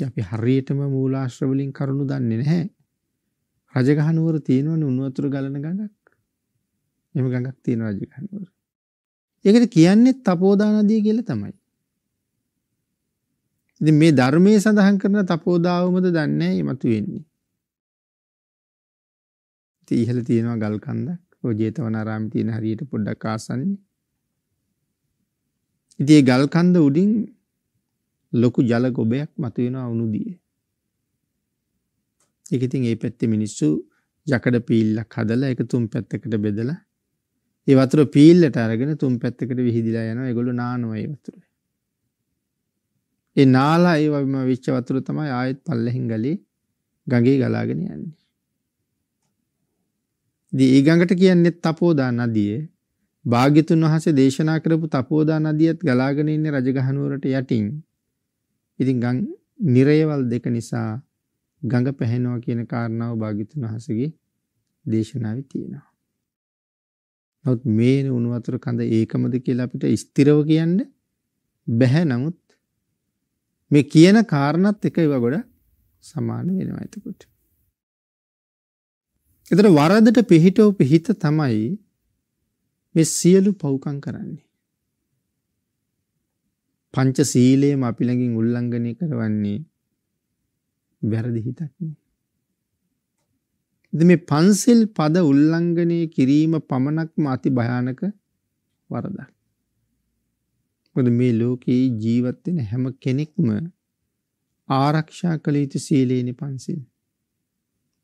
අපි හරියටම මූලාශ්‍ර වලින් කරුණු දන්නේ නැහැ. රජගහ නුවර තියෙනවනේ උණු වතුර ගලන ගඟක්. එහෙම ගඟක් තියෙන රජගහ නුවර. ඒකට කියන්නේ තපෝදා නදිය කියලා තමයි. ඉතින් මේ ධර්මයේ සඳහන් කරන තපෝදාවමද දන්නේ යමතු වෙන්නේ. ඉතින් ඉහළ තියෙනවා ගල් කන්දක්. ඔය ජේතවනාරාමේ තියෙන හරියට පොඩ්ඩක් ආසන්නේ. ඉතින් ඒ ගල් කන්ද උඩින් ලොකු ජල ගොබයක් මතු වෙනවා වුණුදී. ඒක ඉතින් ඒ පැත්තේ මිනිස්සු යකඩ පීල්ලක් හදලා ඒක තුන් පැත්තකට බෙදලා ඒ වතුර පීල්ලට අරගෙන තුන් පැත්තකට විහිදලා යනවා ඒගොල්ලෝ නානවා ඒ වතුරේ. ඒ නාලා ඒ වම විච්ච වතුර තමයි ආයෙත් පල්ලෙහින් ගලේ ගඟේ ගලාගෙන යන්නේ. දී ඊගඟට කියන්නේ තපෝදා නදිය. භාග්‍යතුන් වහන්සේ දේශනා කරපු තපෝදා නදියත් ගලාගෙන ඉන්නේ රජගහනුවරට යටින්. ඉතින් ගං නිරයවල් දෙක නිසා ගඟ පැහැෙනවා කියන කාරණාව භාග්‍යතුන් වහන්සේගේ දේශනාවේ තියෙනවා. නමුත් මේ උණු වතුර කඳ ඒකමද කියලා අපිට ස්ථිරව කියන්න බැහැ. නමුත් මේ කියන කාරණත් එක ඒව ගොඩ සමාන වෙනවා එතකොට. එතට වරදට පිහිටෝප හිත තමයි මෙ සියලු පෞකං කරන්නේ. පංච සීලයම අපිළඟින් උල්ලංගනය කරවන්නේ වැරදි හිතක්නේ. ද මේ පන්සිල් පද උල්ලංගනය කිරීම පමණක්ම අති භයානක වරදක්. මොකද මේ ලෝකේ ජීවත් වෙන හැම කෙනෙක්ම ආරක්ෂා කළ යුතු සීලේනේ පන්සිල්.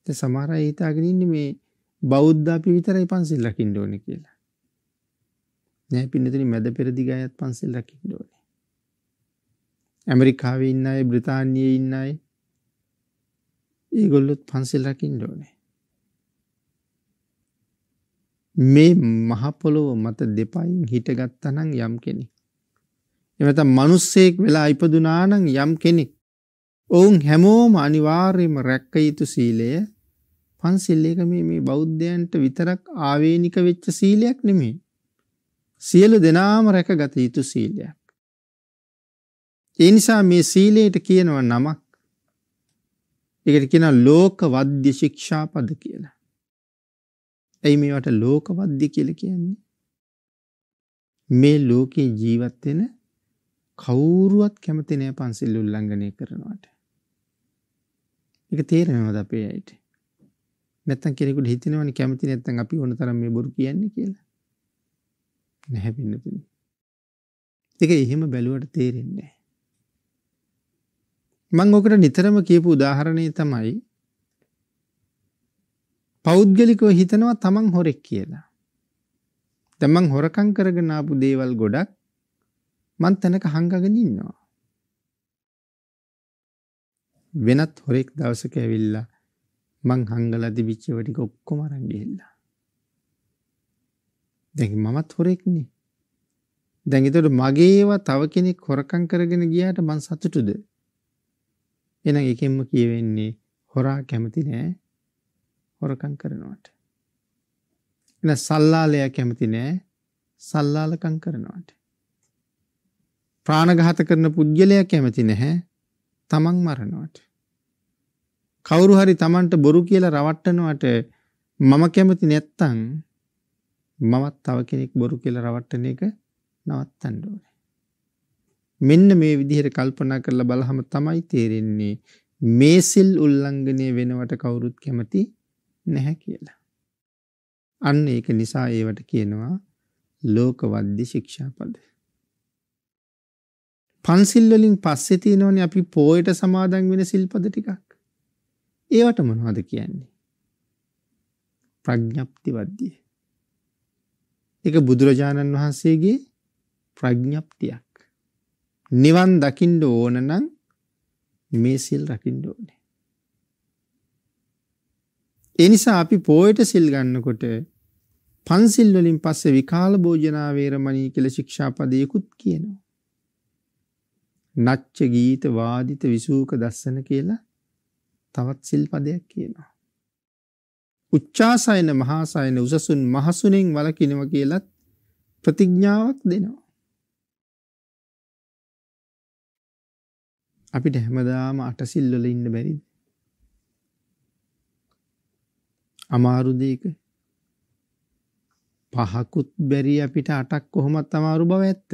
දැන් සමහර අය හිතාගෙන ඉන්නේ මේ බෞද්ධ අපි විතරයි පන්සිල් රකින්න ඕනේ කියලා. නෑ පින්නතනි මැද පෙරදිගයත් පන්සිල් රකින්න ඕනේ. ඇමරිකාවේ ඉන්න අය බ්‍රිතාන්‍යයේ ඉන්න අය ඒගොල්ලොත් පන්සිල් රකින්න ඕනේ. මේ මහ පොළොව මත දෙපයින් හිටගත්තනම් යම් කෙනෙක් එවත මනුස්සයෙක් වෙලා ඉපදුනානං යම් කෙනෙක් ඔවුන් හැමෝම අනිවාර්යම රැක්ක යුතු සීලය පන්සිල් එක මේ මේ බෞද්ධයන්ට විතරක් ආවේනික වෙච්ච සීලයක් නෙමෙයි. සියලු දෙනාම රැකගත යුතු සීලයක්. ඒ නිසා මේ සීලයට කියනවා නමක්. ඒකට කියනවා ලෝකවද්‍ය ශික්ෂාපද කියලා. ඇයි මේවට ලෝකවද්‍ය කියලා කියන්නේ? මේ ලෝකේ ජීවත් වෙන කවුරුවත් කැමති නෑ පන්සිල් උල්ලංඝනය කරනවට. ඒක තේරෙනවද අපේ අයට? නැත්තම් කෙනෙකුට හිතෙනවනේ කැමති නැත්තම් අපි ඕන තරම් මේ බොරු කියන්නේ කියලා. නැහැ පින්නතුනි. ඒක එහෙම බැලුවට තේරෙන්නේ නැහැ. මම ඔකට නිතරම කියපු උදාහරණය තමයි පෞද්ගලිකව හිතනවා තමන් හොරෙක් කියලා. තමන් හොරකම් කරගෙන ආපු දේවල් ගොඩක් මං තැනක හංගගෙන ඉන්නවා. වෙනත් හොරෙක් දවසක ඇවිල්ලා මං හංගලා තිබිච්චව ටික ඔක්කොම අරන් ගිහිල්ලා. දැන් මමත් හොරෙක්නේ. දැන් ඒතකොට මගේව තව කෙනෙක් හොරකම් කරගෙන ගියාට මං සතුටුද? එහෙනම් එකෙන්ම කියවෙන්නේ හොරා කැමති නෑ හොරකම් කරනවට. එහෙනම් සල්ලාලයා කැමති නෑ සල්ලාලකම් කරනවට. ප්‍රාණඝාත කරන පුද්ගලයා කැමති නැහැ තමන් මරනවට. කවුරු හරි තමන්ට බොරු කියලා රවට්ටනවට මම කැමති නැත්තම් මමත් තව කෙනෙක් බොරු කියලා රවට්ටන එක නවත්තන්න ඕනේ. මෙන්න මේ විදිහට කල්පනා කරලා බලහම තමයි තේරෙන්නේ මේ සිල් උල්ලංඝනය වෙනවට කවුරුත් කැමති නැහැ කියලා. අන්න ඒක නිසා ඒවට කියනවා ලෝකවද්දි ශික්ෂාපද. පන්සිල් වලින් පස්සේ තියෙනෝනේ අපි පොයට සමාදන් වෙන සිල්පද ටිකක්. ඒවට මොනවද කියන්නේ? ප්‍රඥප්තිවද්දී. ඒක බුදුරජාණන් වහන්සේගේ ප්‍රඥප්තියක්. නිවන් දකින්න ඕන නම් මේ සිල් රකින්න ඕනේ. ඒ නිසා අපි පොයට සිල් ගන්නකොට පන්සිල් වලින් පස්සේ විකාල භෝජනා වේරමණී කියලා ශික්ෂාපදයකුත් කියනවා. නච්ච ගීත වාදිත විසූක දස්සන කියලා තවත් සිල්පදයක් කියනවා. උච්චාසයන මහාසයන උසසුන් මහසුනෙන් වලකිනව කියලත් ප්‍රතිඥ්ඥාවක් දෙනවා. අපිට හැමදාම අටසිල්ලොල ඉන්න බැරිද. අමාරුදයක පහකුත් බැරි අපිට අටක් කොහොමත් අමාරු බව ඇත්ත.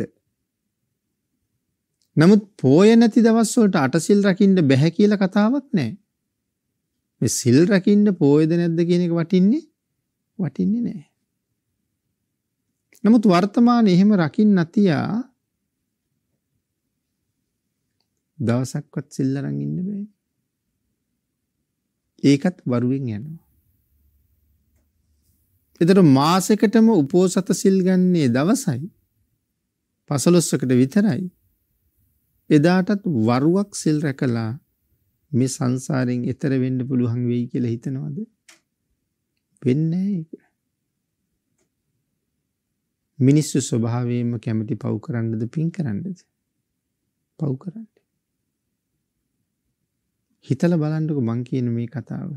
නමුත් පෝය නැති දවස් වලට අටසිල් රකින්න බැහැ කියලා කතාවක් නැහැ. මේ සිල් රකින්න පෝයද නැද්ද කියන එක වටින්නේ වටින්නේ නැහැ. නමුත් වර්තමානයේ එහෙම රකින්න තියා දවසක්වත් සිල් අරන් ඉන්න බෑ. ඒකත් වරුවෙන් යනවා. එතකොට මාසෙකටම උපෝසත සිල් ගන්නේ දවසයි. 15කට විතරයි. එදාටත් වරුවක් සිල් රැකලා මේ සංසාරයෙන් එතර වෙන්න පුළුවන් වෙයි කියලා හිතනවද? වෙන්නේ ඒක. මිනිස්සු ස්වභාවයෙන්ම කැමති පව් කරන්නද පින් කරන්නද? පව් කරන්න. හිතලා බලන්නකෝ මං කියන මේ කතාව.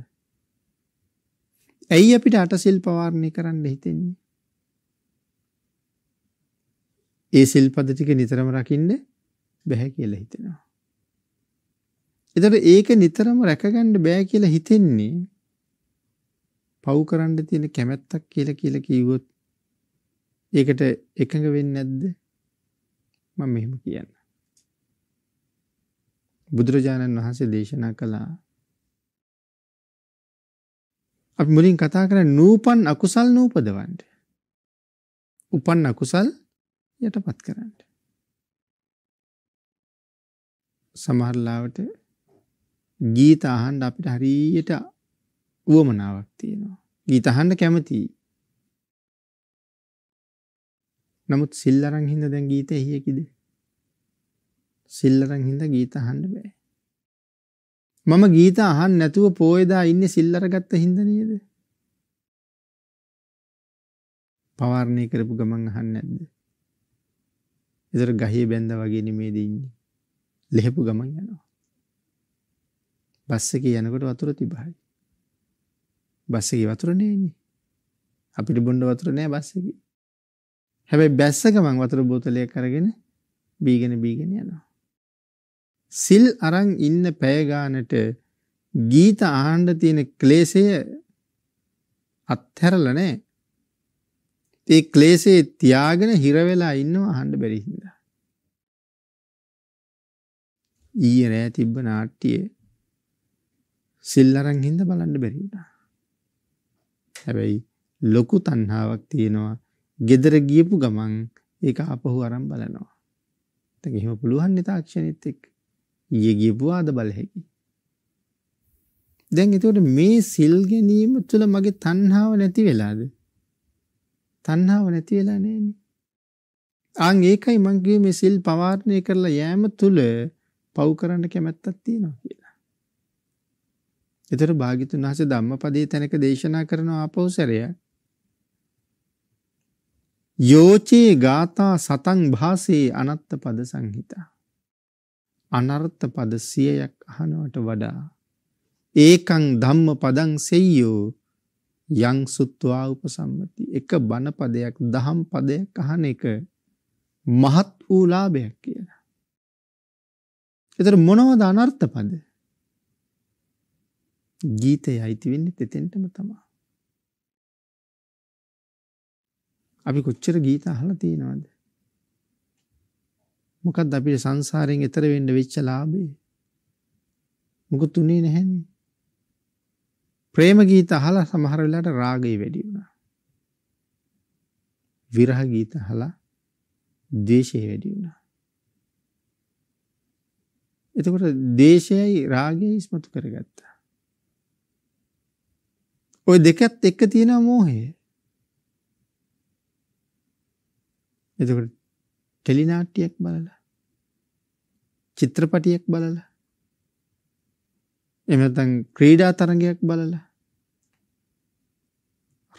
ඇයි අපිට අටසිල් පවාරණය කරන්න හිතෙන්නේ? ඒ සිල්පද ටික නිතරම රකින්නේ බැහැ කියලා හිතෙනවා. එතකොට ඒක නිතරම රැකගන්න බෑ කියලා හිතෙන්නේ පව් කරන්න තියෙන කැමැත්තක් කියලා කියලා කිව්වොත් ඒකට එකඟ වෙන්නේ නැද්ද? මම මෙහෙම කියන්න. බුදුරජාණන් වහන්සේ දේශනා කළා අපි මුලින් කතා කරා නූපන් අකුසල් නූපදවන්න. උපන් අකුසල් යටපත් කරන්න. සමහරලාවට ගීතාහන්ඩ අපිට හරියට වුවමනාවක් තියෙනවා. ගීතහන්ඩ කැමතියි. නමුත් සිල්ලරං හිද දැන් ගීත එහියකිද. සිල්ලරං හිද ගීතහන්ඩ බෑ. මම ගීත අහන් නැතුව පෝයදා ඉන්න සිල්ලරගත්ත හිද නියද. පවාරණය කරපු ගමන් අහන්න නැද්ද. එතර ගහේ බැන්ද වගේ නිමේදඉන්නේ. ලෙහෙපු ගමන් යනවා. බස් එකේ යනකොට වතුර තිබහයි. බස් එකේ වතුර නෑනේ. අපිට බොන්න වතුර නෑ බස් එකේ. හැබැයි බැස්ස ගමන් වතුර බෝතලයක් අරගෙන බීගෙන බීගෙන යනවා. සිල් අරන් ඉන්න පැයගානට ගීත ආණ්ඩ තියෙන ක්ලේසය අත්හැරල නෑ. ඒ ක්ලේසේ තියාගෙන හිරවෙලා ඉන්නවා අහන්ඩ බැරිහිද. ඊයේ රෑ තිබ්බ නාට්‍යයේ සිල් අරන් හින්ද බලන්න බැරි වුණා. හැබැයි ලොකු තණ්හාවක් තියෙනවා. gedara ගියපු ගමන් ඒක ආපහු අරන් බලනවා. දැන් එහෙම පුළුවන් නේ තාක්ෂණෙත් එක්ක. ඊයේ ගියපු ආද බල හැකි. දැන් එතකොට මේ සිල් ගැනීම තුළ මගේ තණ්හාව නැති වෙලාද? තණ්හාව නැති වෙලා නෑනේ. ආන් ඒකයි මං මේ සිල් පවාරණය කරලා යෑම තුළ පව් කරන්න කැමැත්තක් තියෙනවා කියලා. ඒතර භාග්‍යතුන් වහන්සේ ධම්මපදයේ තැනක දේශනා කරන ආපහු සැරය යෝචේ ගාථා සතං භාසේ අනත්ත පද සංහිතා අනර්ථ පද සියයක් අහනවට වඩා ඒකං ධම්ම පදං සෙය්යෝ යං සුත්වා උපසම්මති එක බණ පදයක් දහම් පදයක් අහන එක මහත් වූ ලාභයක් කියලා. එතර මොනවද අනර්ථ පද? ගීතය අයිති වෙන්නේ තෙතෙන්ටම තමයි. අපි කොච්චර ගීත අහලා තියෙනවද? මොකක්ද අපිට සංසාරයෙන් එතර වෙන්න වෙච්ච ලාභේ? මොකුත් උනේ නැහැනේ. ප්‍රේම ගීත අහලා සමහර වෙලාවට රාගය වැඩි වුණා. විරහ ගීත අහලා ද්වේෂය වැඩි වුණා. එතකොට දේශයයි රාගයයි ඉස්මතු කරගත්තා. ওই දෙකත් එක්ක තියෙන මෝහය. එතකොට ටෙලි නාට්‍යයක් බලලා චිත්‍රපටියක් බලලා එහෙම නැත්නම් ක්‍රීඩා තරඟයක් බලලා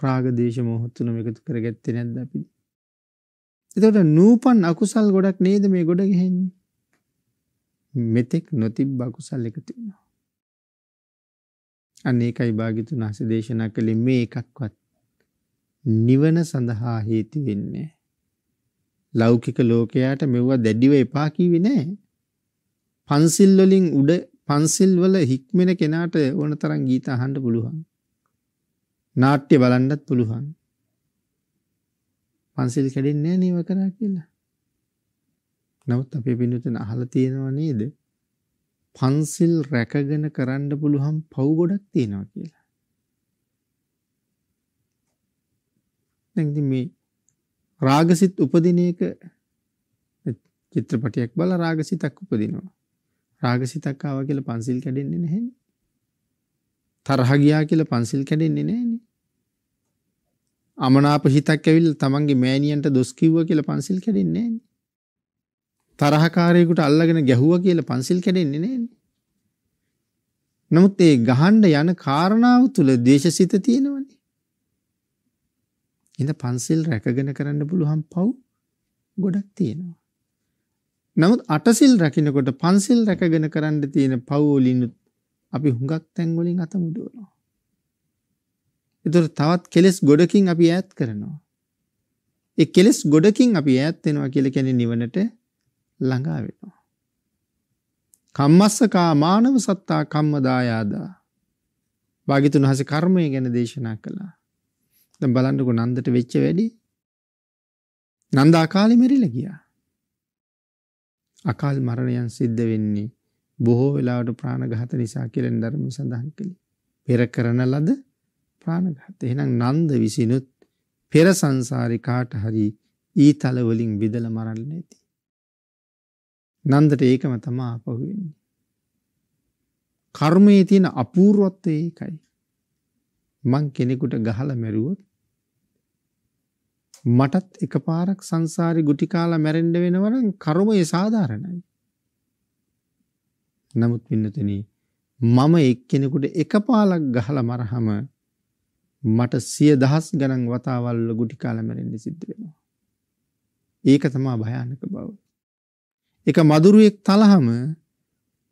රාග දේශ මොහ තුනම එකතු කරගත්තේ නැද්ද අපි? එතකොට නූපන් අකුසල් ගොඩක් නේද මේ ගොඩ ගෙහෙන්නේ? මෙතෙක් නොතිබ්බ අකුසල් එකතු වෙනවා. අන්න ඒකයි භාග්‍යතුන් වහන්සේ දේශනා කළේ මේ එකක්වත් නිවන සඳහා හේතු වෙන්නේ. ලෞකික ලෝකයට මෙව දැඩිව එපා කිවි නෑ. පන්සිල් වලින් උඩ පන්සිල් වල හික්මෙන කෙනාට ඕන තරම් ගීත අහන්න පුළුවන්. නාට්‍ය බලන්නත් පුළුවන්. පන්සිල් කැඩෙන්නේ නෑ නේව කරා කියලා. නමුත් අපි පින්නතන අහලා තියෙනව නේද? පන්සිල් රැකගෙන කරන්න පුළුවන් පව් ගොඩක් තියෙනවා කියලා. දැන් ඉතින් මේ රාගසිත උපදින එක චිත්‍රපටයක් බලලා රාගසිතක් උපදිනවා. රාගසිතක් ආවා කියලා පන්සිල් කැඩෙන්නේ නැහෙනේ. තරහ ගියා කියලා පන්සිල් කැඩෙන්නේ නැහෙනේ. අමනාප හිතක් ඇවිල්ලා තමන්ගේ මෑණියන්ට දොස් කිව්වා කියලා පන්සිල් කැඩෙන්නේ නැහෙනේ. තරහකාරයෙකුට අල්ලගෙන ගැහුවා කියලා පන්සිල් කැඩෙන්නේ නෑනේ. නමුත් ඒ ගහන්න යන කාරණාව තුල දේශසිත තියෙනවනේ. ඉතින් පන්සිල් රැකගෙන කරන්න පුළුවන් පව් ගොඩක් තියෙනවා. නමුත් අටසිල් රකින්නකොට පන්සිල් රැකගෙන කරන්න තියෙන පව් වලිනුත් අපි හුඟක් තැන් වලින් අත මුදවනවා. ඒතර තවත් කෙලෙස් ගොඩකින් අපි ඈත් කරනවා. ඒ කෙලෙස් ගොඩකින් අපි ඈත් වෙනවා කියලා කියන්නේ නිවනට ළඟා වෙනවා. කම්මස්සකා මානව සත්තා කම්මදායාදා. භාග්‍යතුන් වහන්සේ කර්මය ගැන දේශනා කළා. දැන් බලන්නකො නන්දට වෙච්ච වැඩි. නන්ද අකාලේ මැරිලා ගියා. අකාල් මරණයන් සිද්ධ වෙන්නේ බොහෝ වෙලාවට ප්‍රාණඝාත නිසා කියලා ධර්ම සඳහන් කළේ. පෙර කරන ලද ප්‍රාණඝාත. එහෙනම් නන්ද විසිනුත් පෙර සංසාරේ කාට හරි ඊතල වලින් බිදලා මරන්න ඇති. නන්දට ඒකම තමා අපහුවෙන්නේ. කර්මයේ තියෙන අපූර්ුවත්ව ඒකයි. මං කෙනෙකුට ගහල මැරුවොත් මටත් එක පාරක් සංසාරි ගුටිකාලා මැරෙන්ඩ වෙනවන කරුමය සාධාරණයි. නමුත් පින්නතන මම එක් කෙනෙකුට එක පාලක් ගහල මරහම මට සිය දහස් ගණන් වතාවල්ල ගුටිකාල මැරෙන්ඩි සිද්ධ වෙනවා. ඒක තමා භයානක බව. එක මදුරුවෙක් තලහම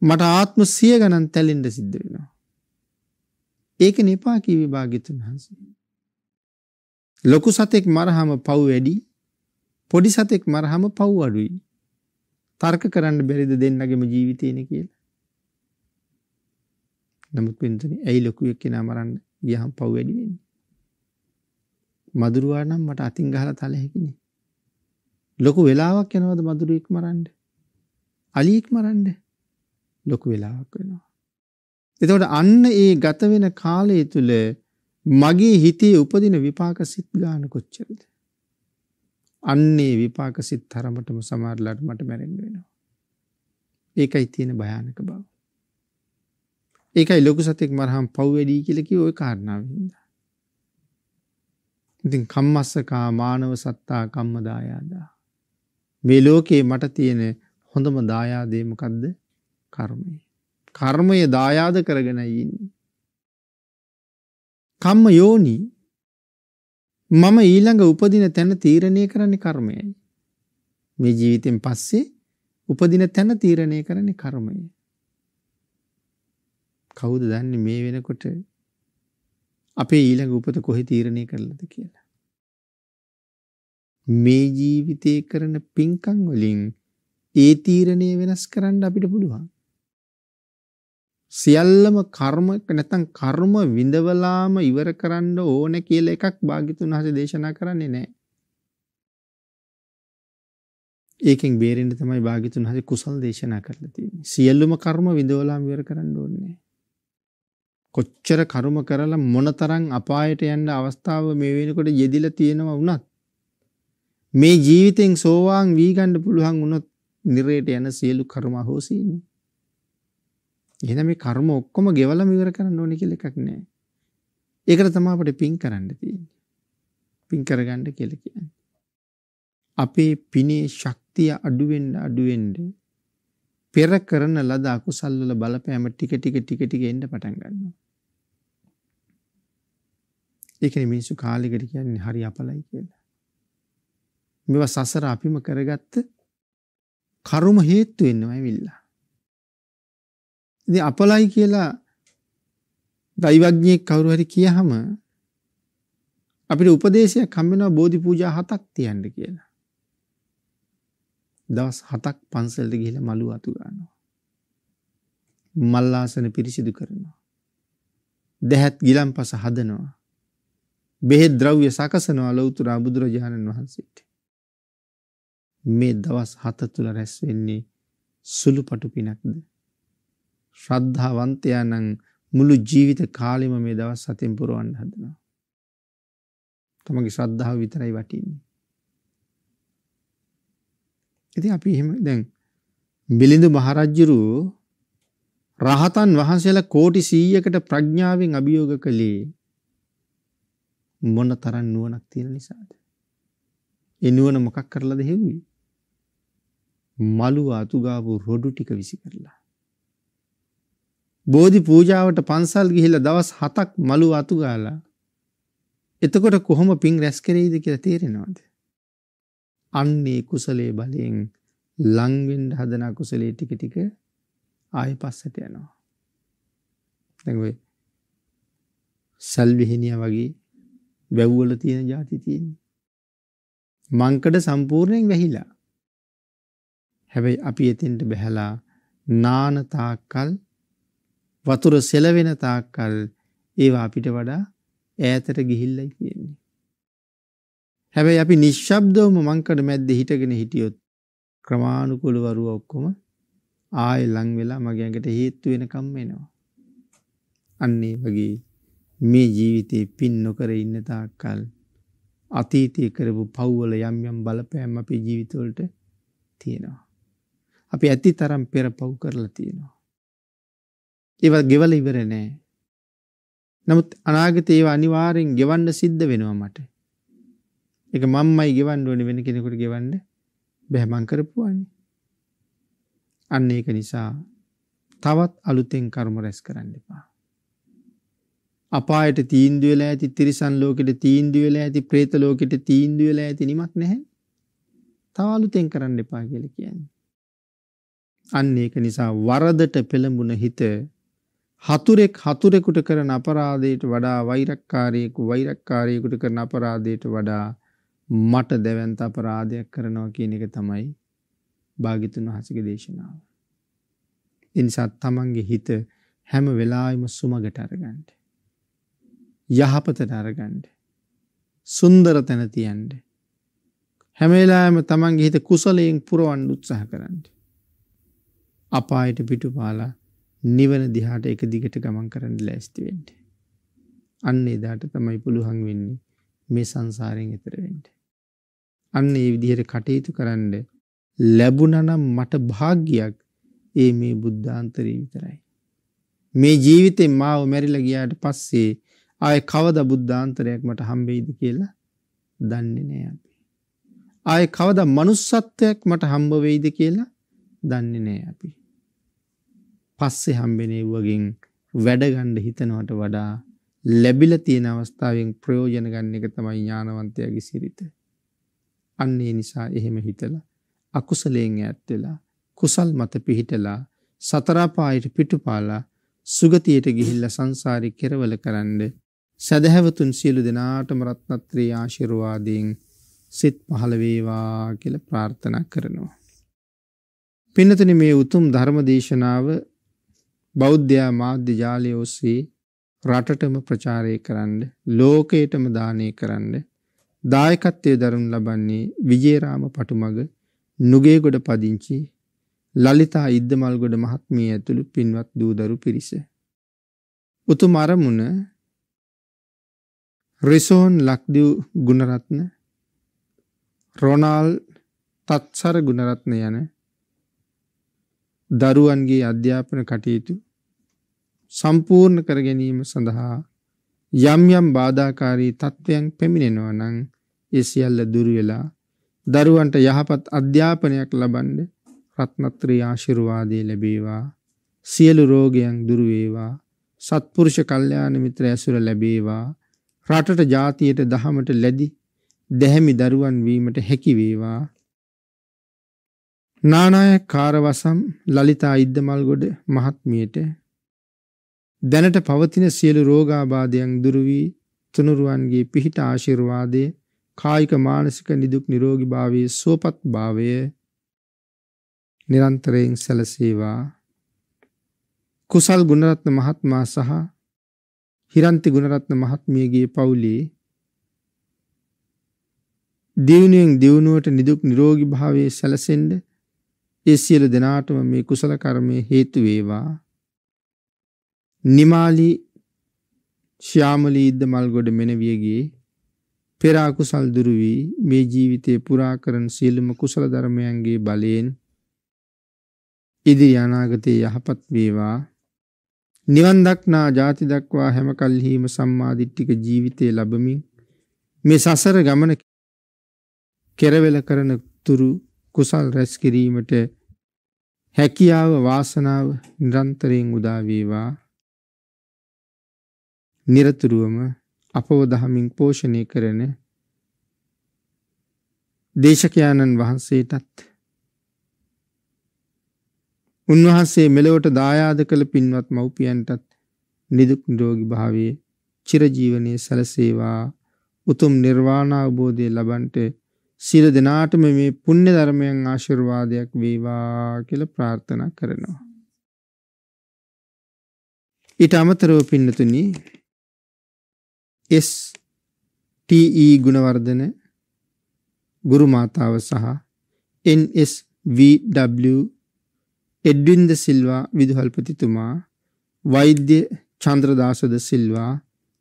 මට ආත්ම සිය ගණන් තැලෙන්ඩ සිද්ධ වෙනවා. ඒක නෙපා කිවි භාගිතුන් වහන්සේ. ලොකු සතෙක් මරහම පව් වැඩි පොඩි සතෙක් මරහම පව් අඩුයි. තර්ක කරන්න බැරිද දෙන්නගෙම ජීවිතයන කියලා. නමුත් පින්තන ඇයි ලොකුවෙක් කෙන මරන්න ගියහම් පව් වැඩිවෙන්නේ. මදුරුවා නම් මට අතින් ගහල තලහැකිනේ. ලොකු වෙලාවක් යනවද මදුරුවෙක් මරන්ඩ අලීක් මරන්න ලොකු වෙලාවක් වෙනවා. එතකොට අන්න ඒ ගත වෙන කාලය තුල මගේ හිතේ උපදින විපාක සිත් ගාන කොච්චරද? අන්නේ විපාක සිත් තරමටම සමහරලාට මට මැරෙන්න වෙනවා. ඒකයි තියෙන භයානක බව. ඒකයි ලොකු සතෙක් මරහම් පව් වැඩි කියලා කිව්ව ওই කාරණාවෙන්ද. ඉතින් කම්මස්සකා මානව සත්තා කම්මදායාදා. මේ ලෝකේ මට තියෙන හොඳම දායාදේ මොකක්ද? කර්මය. කර්මය දායාද කරගෙන ඉන්නේ. කම්ම යෝනි මම ඊළඟ උපදින තැන තීරණය කරන්නේ කර්මයයි. මේ ජීවිතෙන් පස්සේ උපදින තැන තීරණය කරන්නේ කර්මය. කවුද දන්නේ මේ වෙනකොට අපේ ඊළඟ උපත කොහේ තීරණය කරලාද කියලා. මේ ජීවිතේ කරන පින්කම් වලින් ඒ තීරණය වෙනස් කරන්න අපිට පුළුවන්. සියල්ලම කර්ම නැත්නම් කර්ම විඳවලාම ඉවර කරන්න ඕන කියලා එකක් භාග්‍යතුන් වහන්සේ දේශනා කරන්නේ නැහැ. ඒකෙන් බේරෙන්න තමයි භාග්‍යතුන් හරි කුසල් දේශනා කරලා තියෙන්නේ. සියලුම කර්ම විදවලාම ඉවර කරන්න ඕනේ. කොච්චර කර්ම කරලා මොනතරම් අපායට යන්න අවස්ථාව මේ වෙනකොට යෙදිලා තියෙනවා වුණත් මේ ජීවිතෙන් සෝවාන් වී ගන්න පුළුවන් වුණොත් නිරේට යන සියලු කර්ම අහෝසීනේ. එහෙනම් මේ කර්ම ඔක්කොම ගෙවලම ඉවර කරන්න ඕනේ කියලා එකක් නැහැ. ඒකට තමයි අපිට පින් කරන්න තියෙන්නේ. පින් කරගන්න කියලා කියන්නේ. අපේ පිනේ ශක්තිය අඩු වෙන්න අඩු වෙන්න පෙර කරන ලද අකුසල් වල බලපෑම ටික ටික ටික ටික එන්න පටන් ගන්නවා. ඒකනේ මිනිස්සු කාලෙකට කියන්නේ හරි අපලයි කියලා. මේවා සසර අපිම කරගත්ත කර්ම හේතු වෙන්නම ඇවිල්ලා. ඉතින් අපලයි කියලා දෛවඥයෙක් කවුරු හරි කියහම අපිට උපදේශයක් හම් වෙනවා බෝධි පූජා හතක් තියන්න කියලා. දවස් හතක් පන්සලට ගිහිල්ලා මලු අතු ගන්නවා. මල් ආසන පිරිසිදු කරනවා. දැහැත් ගිලම්පස හදනවා. බෙහෙත් ද්‍රව්‍ය සකසනවා ලෞතර බුදුරජාණන් වහන්සේට. මේ දවස් හත තුළ රැස් වෙන්නේ සුළු පටු පිනක්ද. ශ්‍රද්ධාවන්තයා නං මුළු ජීවිත කාලෙම මේ දවස් සතෙන් පුරුවන් හදනවා. තමගේ ශ්‍රද්ධාව විතරයි වටින්නේ. ඉති අපි එහෙම දැන් මිලිඳු මහරජ්ජුරු රහතන් වහන්සේල කෝටි සීයකට ප්‍රඥාවෙන් අභියෝග කළේ මොන තරන් නුවනක් තියෙන නිසාද. එනුවන මොකක් කරලද හෙව්වේ මලුව අතුගාපු රොඩු ටික විසි කරලා. බෝධි පූජාවට පන්සල් ගිහිල දවස් හතක් මලු අතුගාලා එතකොට කොහොම පින් රැස් කරෙයිද කියලා තේරෙනවාද. අන්නේ කුසලේ බලයෙන් ලංවෙන්ඩ හදනා කුසලේ ටික ටික ආය පස්සට යනවා. දැ සල්විහිනිය වගේ වැැව්වල තියෙන ජාති තියෙන. මංකඩ සම්පූර්ණයෙන් වැහිලා හැබැයි අපි එතෙන්ට බැහැලා නාන තාක්කල් වතුර සෙලවෙන තාක්කල් ඒවා අපිට වඩා ඈතට ගිහිල්ලයි කියන්නේ. හැබැයි අපි නිශ්ශබ්දවම මංකඩ මැද්ද හිටගෙන හිටියොත් ක්‍රමාණුකුල වරුව ඔක්කොම ආයෙ ලං වෙලා මගේ ඇඟට හේතු වෙනකම් එනවා. අන්න ඒ වගේ මේ ජීවිතේ පින් නොකර ඉන්න තාක්කල් අතීතයේ කරපු පව් වල යම් යම් බලපෑම් අපේ ජීවිතවලට තියෙනවා. අපි ඇති තරම් පෙර පව් කරලා තියෙනවා. ඒව ගෙවල ඉවර නෑ. නමුත් අනාගත ඒව අනිවාරයෙන් ගෙවන්න සිද්ධ වෙනවා මට. එක මංමයි ගෙවන්න ඕනි වෙන කෙනෙකුට ගෙවන්න බැහැමං කරපුවානි. අන්න ඒක නිසා තවත් අලුතෙන් කර්ම රැස් කරන්න එපා. අපායට තීන්දුව වෙලා ඇති තිරිසන් ලෝකෙට තීන්දුව වෙලා ඇති പ്രേත ලෝකෙට තීන්දුව වෙලා ඇති නිමක් නැහැ. තව අලුතෙන් කරන්න එපා කියලා කියන්නේ. අන්න ඒක නිසා වරදට පෙළඹුණ හිත හතුරෙක් හතුරෙකුට කරන අපරාධයට වඩා වෛරක්කාරයෙකු වෛරක්කාරයෙකුට කරන අපරාධයට වඩා මට දැවන්ත අපරාධයක් කරනවා කියන එක තමයි භාගිතුන් වහන්සේගේ දේශනාව. එනිසා තමන්ගේ හිත හැම වෙලාවෙම සුමගට අරගන්න. යහපතට අරගන්න. සුන්දර තැන තියන්න. හැම වෙලාවෙම තමන්ගේ හිත කුසලයෙන් පුරවන්න උත්සාහ කරන්න. අපායට පිටු පාලා නිවන දිහාට එක දිගට ගමන් කරන්න ලැස්තිවෙන්ට. අන්න එදාට තමයි පුළුහන් වෙන්නේ මේ සංසාරයෙන් එතරවෙන්ට. අන්න ඒ විදිහට කටයුතු කරන්න ලැබුණනම් මට භාග්‍යයක් ඒ මේ බුද්ධාන්තරී විතරයි. මේ ජීවිතේ මාව මැරිල ගියාට පස්සේ ආය කවද බුද්ධාන්තරයක් මට හම්බෙයිද කියලා දන්නේ නෑ අපි. ආය කවද මනුස්සත්වයක් මට හම්බවෙයිද කියලා දන්නේ නෑ අපි. පස්සේ හම්බෙන වගෙන් වැඩගන්න හිතනවට වඩා ලැබිලා තියෙන අවස්ථාවෙන් ප්‍රයෝජන ගන්න එක තමයි ඥානවන්තයාගේ සිරිත. අන්න ඒ නිසා එහෙම හිතලා අකුසලයෙන් ඈත් වෙලා කුසල් මත පිහිටලා සතර පායට පිටුපාලා සුගතියට ගිහිල්ලා සංසාරේ කෙරවල කරන්න සදහැවතුන් සියලු දෙනාටම රත්නත්‍රී ආශිර්වාදයෙන් සිත් පහළ වේවා කියලා ප්‍රාර්ථනා කරනවා. පින්නතුනි මේ උතුම් ධර්ම දේශනාව බෞද්ධයා මාධ්‍ය ජාලය ඔස්සේ රටටම ප්‍රචාරය කරන්න ලෝකයටම දානය කරන්න දායකත්වය දරුන් ලබන්නේ විජේරාම පටුමග නුගේගොඩ පදිංචි ලලිතා ඉද්දමල්ගොඩ මහත්මිය ඇතුළු පින්වත් දූදරු පිරිස. උතුම් අරමුණ රිසෝන් ලක්දිව් ගුණරත්න රොනාල් තත්සර ගුණරත්න යන දරුවන්ගේ අධ්‍යාපන කටයුතු සම්පූර්ණ කර ගැනීම සඳහා යම් යම් බාධාකාරී තත්ත්වයන් පැමිණෙනවා නම් ඒ සියල්ල දුර වෙලා දරුවන්ට යහපත් අධ්‍යාපනයක් ලබන්න රත්නත්‍රි ආශිර්වාදය ලැබේවා සියලු රෝගයන් දුර වේවා සත්පුරුෂ කල්යාණ මිත්‍ර ඇසුර ලැබේවා රටට ජාතියට දහමට ලැබි දැහැමි දරුවන් වීමට හැකි වේවා නානායක කාරවසම් ලලිතා ඉද්දමල්ගොඩ මහත්මියට දැනට පවතින සියලු රෝගාබාධයන් දුරු වී තුනුරුවන්ගේ පිහිට ආශිර්වාදයේ කායික මානසික නිදුක් නිරෝගී භාවයේ සුවපත් භාවය නිරන්තරයෙන් සැලසේවා කුසල් ගුණරත්න මහත්මයා සහ හිරන්ති ගුණරත්න මහත්මියගේ පවුලේ දියුණුවෙන් දියුණුවට නිදුක් නිරෝගී භාවයේ සැලසෙන්න ඒ සියලු දෙනාටම මේ කුසල කර්මය හේතු වේවා නිමාලි ශ්‍යාමලීද්ද මල්ගොඩ මෙනවියගේ පෙර අකුසල් දුරු වී මේ ජීවිතේ පුරා කරන සියලුම කුසල ධර්මයන්ගේ බලයෙන් ඉදිරි අනාගතයේ යහපත් වේවා නිවන් දක්නා ජාති දක්වා හැම කල්හිම සම්මා දිට්ඨික ජීවිතේ ලැබමින් මේ සසර ගමන කෙරවෙල කරන තුරු කුසල් රැස් කිරීමට හැකියාව වාසනාව නිරන්තරයෙන් උදා වේවා නිරතුරුවම අපව දහමින් පෝෂණය කරන දේශකයාණන් වහන්සේටත් උන්වහන්සේ මෙලොවට දායාද කළ පින්වත් මව්පියන්ටත් නිදුක් නිරෝගී භාවයේ චිරජීවනයේ සැලසේවා උතුම් නිර්වාණ අවබෝධය ලබන්ට සියලු දෙනාටම මේ පුණ්‍ය ධර්මයන් ආශිර්වාදයක් වේවා කියලා ප්‍රාර්ථනා කරනවා. ඊට අමතරව පින්නතුනි එස් ටී e ගුණවර්ධන ගුරු මාතාව සහ NSVW එඩ්වින්ද සිල්වා විදුහල්පතිතුමා වෛද්‍ය චන්ද්‍රදාසද සිල්වා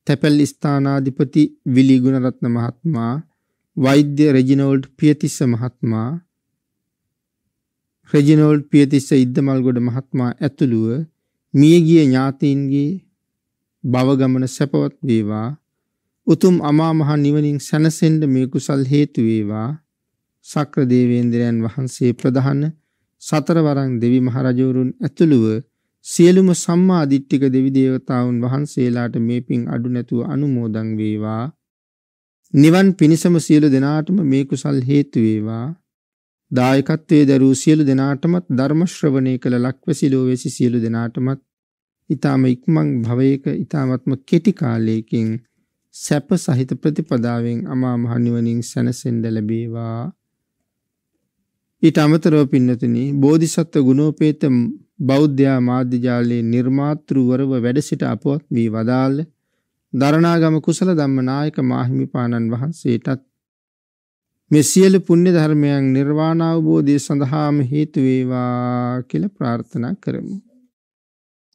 තැපැල් ස්ථානාධිපති විලි ගුණරත්න මහත්මයා වෛද්‍ය රෙජිනෝල්ඩ් පියතිස්ස මහත්මයා රෙජිනෝල්ඩ් පියතිස්ස ඉද්දමල්ගොඩ මහත්මයා ඇතුළුව මියගිය ඥාතීන්ගේ භවගමන සැපවත් වේවා උතුම් අමා මහ නිවනින් සැනසෙන්න මේ කුසල් හේතු වේවා. සක්‍ර දේවේන්ද්‍රයන් වහන්සේ ප්‍රධාන සතරවරන් දෙවි මහරජවරුන් ඇතුළුව සියලුම සම්මා දිට්ඨික දෙවි දේවතාවුන් වහන්සේලාට මේ පින් අඩු නැතුව අනුමෝදන් වේවා. නිවන් පිණසම සියලු දෙනාටම මේ කුසල් හේතු වේවා. දායකත්වයේ දරූ සියලු දෙනාටමත් ධර්ම ශ්‍රවණය කළ ලක්වැසිලෝ වෙසි සියලු දෙනාටමත් ඊ타ම ඉක්මන් භවයක ඊ타මත්ම කෙටි කාලයකින් සැප සහිත ප්‍රතිපදාවෙන් අමා මහ නිවනින් සැනසෙන්න ලැබේවා. ඊට අමතරව පින්නතුනි බෝධිසත්ව ගුණෝපේත බෞද්ධයා මාධ්‍ය ජාලයේ නිර්මාතෘවරව වැඩ සිට අපවත් වී වදාළ දරණාගම කුසල ධම්මනායක මාහිමිපාණන් වහන්සේටත් මේ සියලු පුණ්‍ය ධර්මයන් නිර්වාණ අවබෝධය සඳහාම හේතු වේවා කියලා ප්‍රාර්ථනා කරමු.